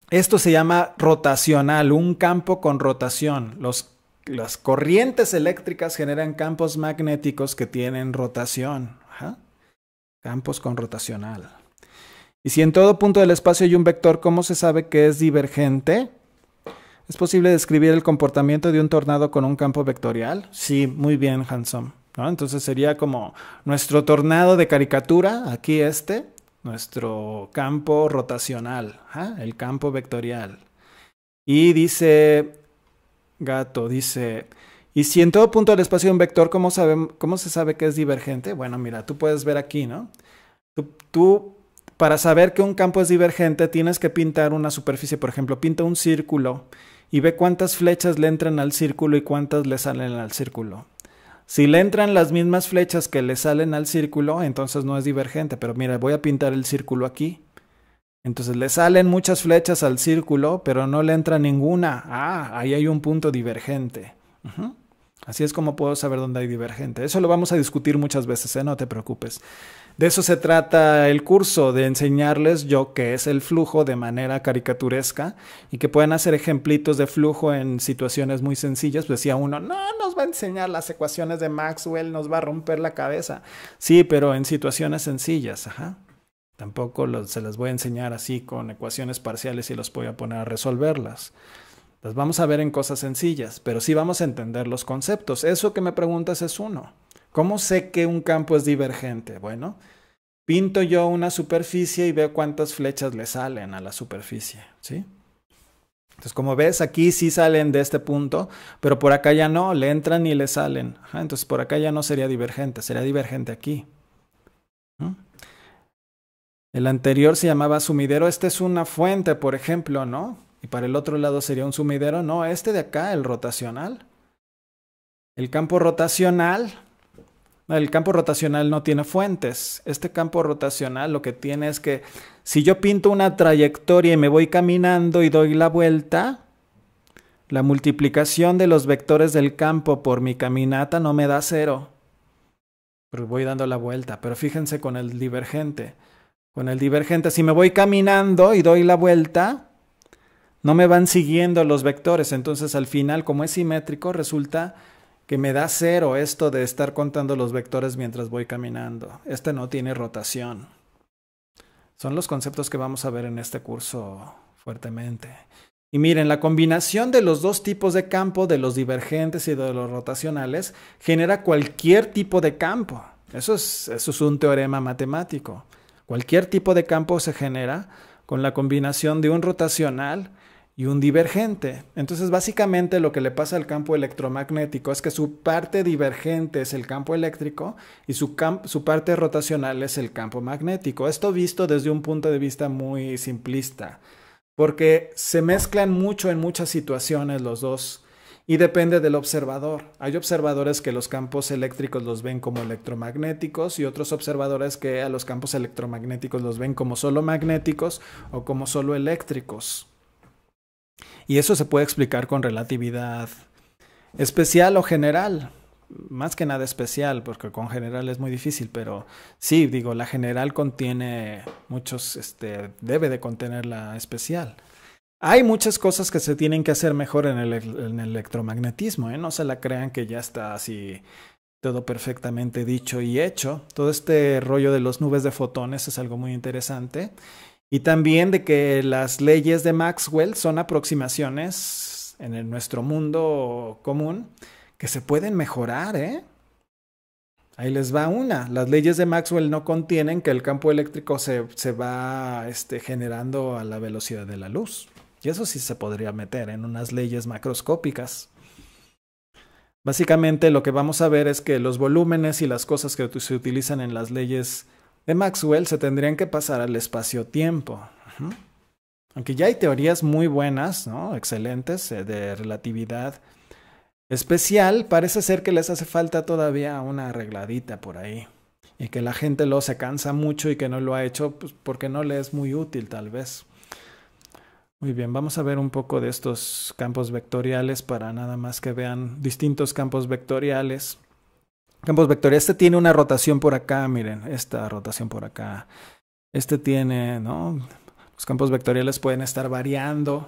Esto se llama rotacional, un campo con rotación. Los, las corrientes eléctricas generan campos magnéticos que tienen rotación. Campos con rotacional. Y si en todo punto del espacio hay un vector, ¿cómo se sabe que es divergente? ¿Es posible describir el comportamiento de un tornado con un campo vectorial? Sí, muy bien, Hanson. ¿no? Entonces sería como nuestro tornado de caricatura, aquí este, nuestro campo rotacional, el campo vectorial. Y dice, gato, dice, y si en todo punto del espacio hay un vector, ¿cómo, ¿cómo se sabe que es divergente? Bueno, mira, tú puedes ver aquí, ¿no? tú, para saber que un campo es divergente, tienes que pintar una superficie, por ejemplo, pinta un círculo y ve cuántas flechas le entran al círculo y cuántas le salen al círculo. Si le entran las mismas flechas que le salen al círculo, entonces no es divergente, pero mira, voy a pintar el círculo aquí. Entonces le salen muchas flechas al círculo, pero no le entra ninguna. Ah, ahí hay un punto divergente. Así es como puedo saber dónde hay divergente. Eso lo vamos a discutir muchas veces, ¿eh? no te preocupes. De eso se trata el curso, de enseñarles yo qué es el flujo de manera caricaturesca y que puedan hacer ejemplitos de flujo en situaciones muy sencillas. Pues decía uno, no, nos va a enseñar las ecuaciones de Maxwell, nos va a romper la cabeza. Sí, pero en situaciones sencillas, ajá. Tampoco se las voy a enseñar así con ecuaciones parciales y los voy a poner a resolverlas. Las vamos a ver en cosas sencillas, pero sí vamos a entender los conceptos. Eso que me preguntas es uno. ¿Cómo sé que un campo es divergente? Bueno, pinto yo una superficie y veo cuántas flechas le salen a la superficie, ¿sí? Entonces, como ves, aquí sí salen de este punto, pero por acá ya no, le entran y le salen. entonces, por acá ya no sería divergente, sería divergente aquí. El anterior se llamaba sumidero, este es una fuente, por ejemplo, ¿no? Y para el otro lado sería un sumidero, no, este de acá, el rotacional. El campo rotacional el campo rotacional no tiene fuentes. Este campo rotacional lo que tiene es que si yo pinto una trayectoria y me voy caminando y doy la vuelta, la multiplicación de los vectores del campo por mi caminata no me da cero. Pero voy dando la vuelta. Pero fíjense con el divergente. Con el divergente, si me voy caminando y doy la vuelta, no me van siguiendo los vectores. Entonces al final, como es simétrico, resulta que me da cero esto de estar contando los vectores mientras voy caminando. Este no tiene rotación. Son los conceptos que vamos a ver en este curso fuertemente. Y miren, la combinación de los dos tipos de campo, de los divergentes y de los rotacionales, genera cualquier tipo de campo. Eso es, eso es un teorema matemático. Cualquier tipo de campo se genera con la combinación de un rotacional y un divergente. Entonces básicamente lo que le pasa al campo electromagnético es que su parte divergente es el campo eléctrico y su, su parte rotacional es el campo magnético. Esto visto desde un punto de vista muy simplista, porque se mezclan mucho en muchas situaciones los dos. Y depende del observador. Hay observadores que los campos eléctricos los ven como electromagnéticos y otros observadores que a los campos electromagnéticos los ven como solo magnéticos o como solo eléctricos. Y eso se puede explicar con relatividad especial o general. Más que nada especial, porque con general es muy difícil, pero sí, digo, la general contiene muchos, este, debe de contener la especial. Hay muchas cosas que se tienen que hacer mejor en el, electromagnetismo, ¿eh? no se la crean que ya está así todo perfectamente dicho y hecho. Todo este rollo de las nubes de fotones es algo muy interesante y también de que las leyes de Maxwell son aproximaciones en nuestro mundo común que se pueden mejorar, ¿eh? Ahí les va una. Las leyes de Maxwell no contienen que el campo eléctrico se, se va este, generando a la velocidad de la luz. Y eso sí se podría meter en unas leyes macroscópicas. Básicamente lo que vamos a ver es que los volúmenes y las cosas que se utilizan en las leyes de Maxwell se tendrían que pasar al espacio-tiempo. Aunque ya hay teorías muy buenas, ¿no? excelentes, eh, de relatividad especial, parece ser que les hace falta todavía una arregladita por ahí. Y que la gente lo se cansa mucho y que no lo ha hecho pues, porque no le es muy útil tal vez. Muy bien, vamos a ver un poco de estos campos vectoriales para nada más que vean distintos campos vectoriales Campos vectoriales, Este tiene una rotación por acá, miren, esta rotación por acá. Este tiene, ¿no? Los campos vectoriales pueden estar variando.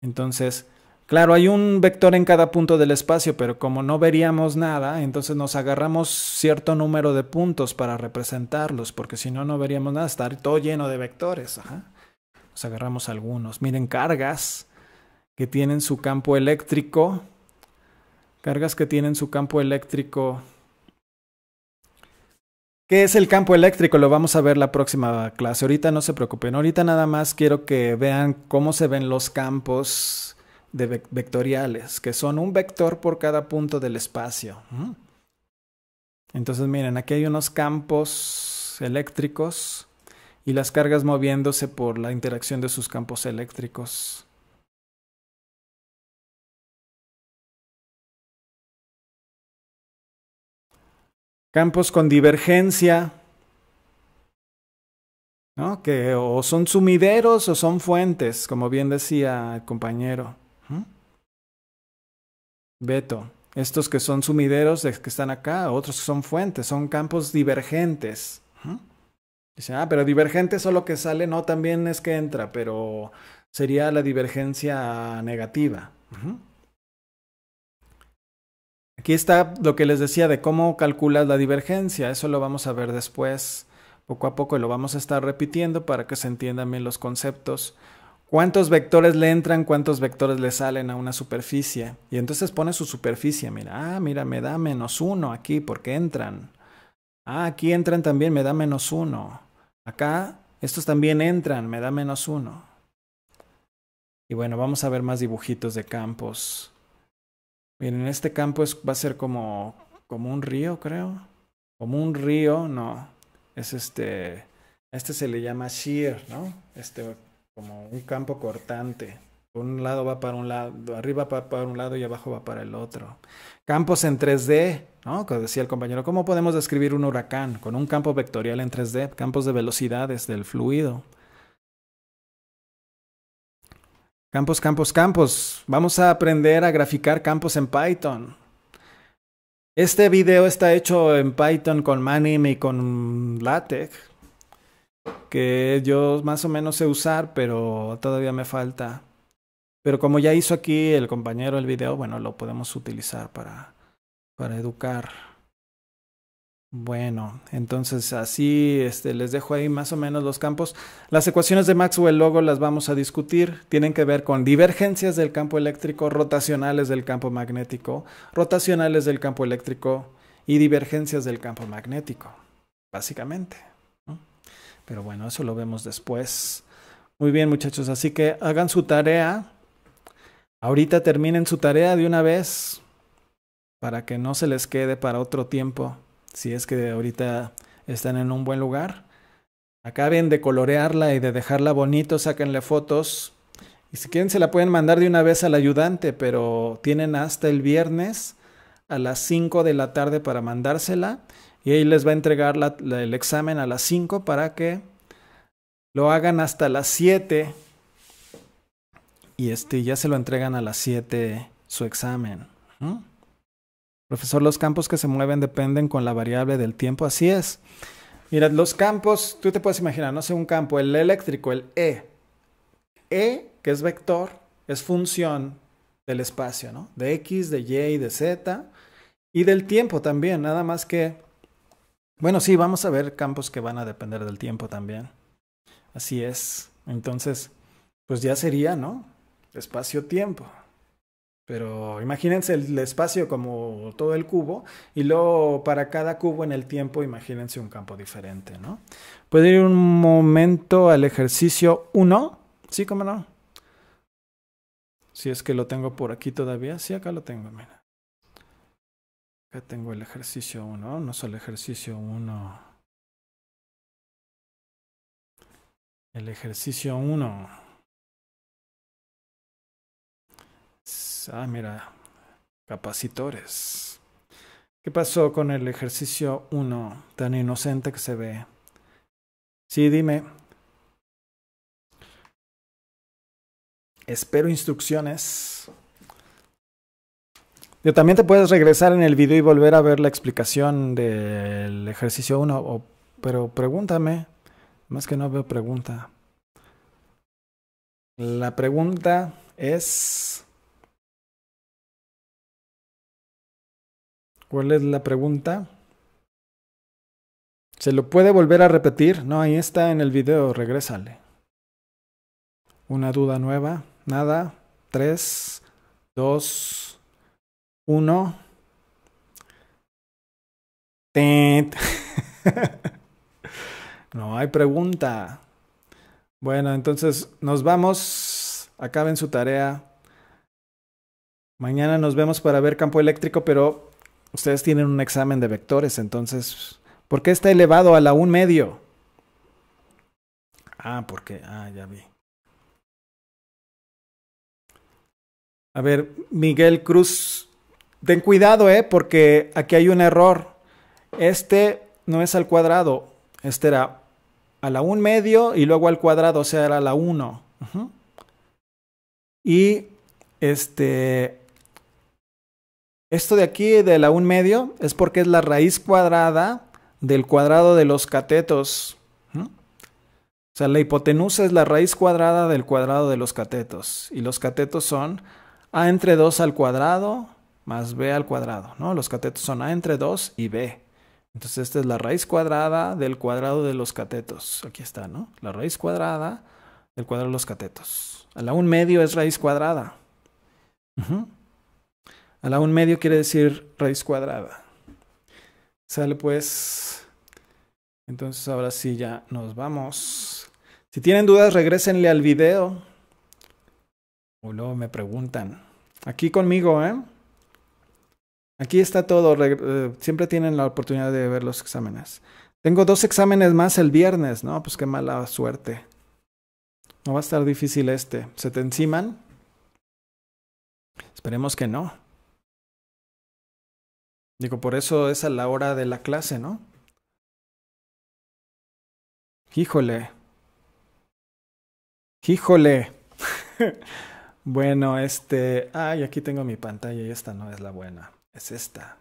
Entonces, claro, hay un vector en cada punto del espacio, pero como no veríamos nada, entonces nos agarramos cierto número de puntos para representarlos, porque si no, no veríamos nada, estar todo lleno de vectores. Ajá. Nos agarramos algunos. Miren, cargas que tienen su campo eléctrico. Cargas que tienen su campo eléctrico ¿Qué es el campo eléctrico? Lo vamos a ver la próxima clase. Ahorita no se preocupen. Ahorita nada más quiero que vean cómo se ven los campos vectoriales, que son un vector por cada punto del espacio. Entonces miren, aquí hay unos campos eléctricos y las cargas moviéndose por la interacción de sus campos eléctricos. campos con divergencia, ¿no? que o son sumideros o son fuentes, como bien decía el compañero. Beto, estos que son sumideros que están acá, otros que son fuentes, son campos divergentes. Dice, ah, pero divergente solo que sale, no, también es que entra, pero sería la divergencia negativa. Aquí está lo que les decía de cómo calculas la divergencia. Eso lo vamos a ver después. Poco a poco lo vamos a estar repitiendo para que se entiendan bien los conceptos. ¿Cuántos vectores le entran? ¿Cuántos vectores le salen a una superficie? Y entonces pone su superficie. Mira, ah, mira, me da menos uno aquí porque entran. Ah, aquí entran también, me da menos uno. Acá, estos también entran, me da menos uno. Y bueno, vamos a ver más dibujitos de campos. Miren, este campo es, va a ser como, como un río, creo. Como un río, no. Es este. Este se le llama shear, ¿no? Este, como un campo cortante. Un lado va para un lado, arriba va para un lado y abajo va para el otro. Campos en 3D, ¿no? Como decía el compañero, ¿cómo podemos describir un huracán? Con un campo vectorial en 3D, campos de velocidades del fluido. Campos, campos, campos. Vamos a aprender a graficar campos en Python. Este video está hecho en Python con Manim y con LaTeX, que yo más o menos sé usar, pero todavía me falta. Pero como ya hizo aquí el compañero el video, bueno, lo podemos utilizar para, para educar. Bueno, entonces así este, les dejo ahí más o menos los campos. Las ecuaciones de Maxwell luego las vamos a discutir. Tienen que ver con divergencias del campo eléctrico, rotacionales del campo magnético, rotacionales del campo eléctrico y divergencias del campo magnético, básicamente. Pero bueno, eso lo vemos después. Muy bien muchachos, así que hagan su tarea. Ahorita terminen su tarea de una vez para que no se les quede para otro tiempo si es que ahorita están en un buen lugar. Acaben de colorearla y de dejarla bonito, sáquenle fotos. Y si quieren se la pueden mandar de una vez al ayudante, pero tienen hasta el viernes a las 5 de la tarde para mandársela. Y ahí les va a entregar la, el examen a las 5 para que lo hagan hasta las 7. Y este, ya se lo entregan a las 7 su examen. Profesor, los campos que se mueven dependen con la variable del tiempo. Así es. Mira, los campos, tú te puedes imaginar, no sé, un campo, el eléctrico, el E. E, que es vector, es función del espacio, ¿no? De X, de Y y de Z. Y del tiempo también, nada más que... Bueno, sí, vamos a ver campos que van a depender del tiempo también. Así es. Entonces, pues ya sería, ¿no? Espacio-tiempo. Pero imagínense el espacio como todo el cubo y luego para cada cubo en el tiempo imagínense un campo diferente, ¿no? Puedo ir un momento al ejercicio 1, ¿sí? ¿Cómo no? Si es que lo tengo por aquí todavía, sí, acá lo tengo, mira. Acá tengo el ejercicio 1, no solo ejercicio 1. El ejercicio 1. Ah, mira, capacitores. ¿Qué pasó con el ejercicio 1 tan inocente que se ve? Sí, dime. Espero instrucciones. Yo también te puedes regresar en el video y volver a ver la explicación del ejercicio 1, pero pregúntame. Más que no veo pregunta. La pregunta es... ¿Cuál es la pregunta? ¿Se lo puede volver a repetir? No, ahí está en el video, regrésale. Una duda nueva, nada. 3, 2, 1. no hay pregunta. Bueno, entonces nos vamos. Acaben su tarea. Mañana nos vemos para ver campo eléctrico, pero Ustedes tienen un examen de vectores, entonces, ¿por qué está elevado a la un medio? Ah, porque, ah, ya vi. A ver, Miguel Cruz, ten cuidado, eh, porque aquí hay un error. Este no es al cuadrado, este era a la un medio y luego al cuadrado, o sea, era a la 1. Y este esto de aquí, de la 1 medio, es porque es la raíz cuadrada del cuadrado de los catetos. O sea, la hipotenusa es la raíz cuadrada del cuadrado de los catetos. Y los catetos son a entre 2 al cuadrado más b al cuadrado. ¿no? Los catetos son a entre 2 y b. Entonces esta es la raíz cuadrada del cuadrado de los catetos. Aquí está, ¿no? La raíz cuadrada del cuadrado de los catetos. A la 1 medio es raíz cuadrada. Ajá. A la un medio quiere decir raíz cuadrada. Sale pues. Entonces ahora sí ya nos vamos. Si tienen dudas, regresenle al video. O luego me preguntan. Aquí conmigo, ¿eh? Aquí está todo. Eh, siempre tienen la oportunidad de ver los exámenes. Tengo dos exámenes más el viernes, ¿no? Pues qué mala suerte. No va a estar difícil este. ¿Se te enciman? Esperemos que no. Digo, por eso es a la hora de la clase, ¿no? Híjole. Híjole. bueno, este... Ay, aquí tengo mi pantalla y esta no es la buena. Es esta.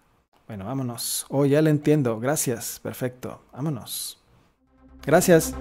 Bueno, vámonos. Oh, ya la entiendo. Gracias. Perfecto. Vámonos. Gracias.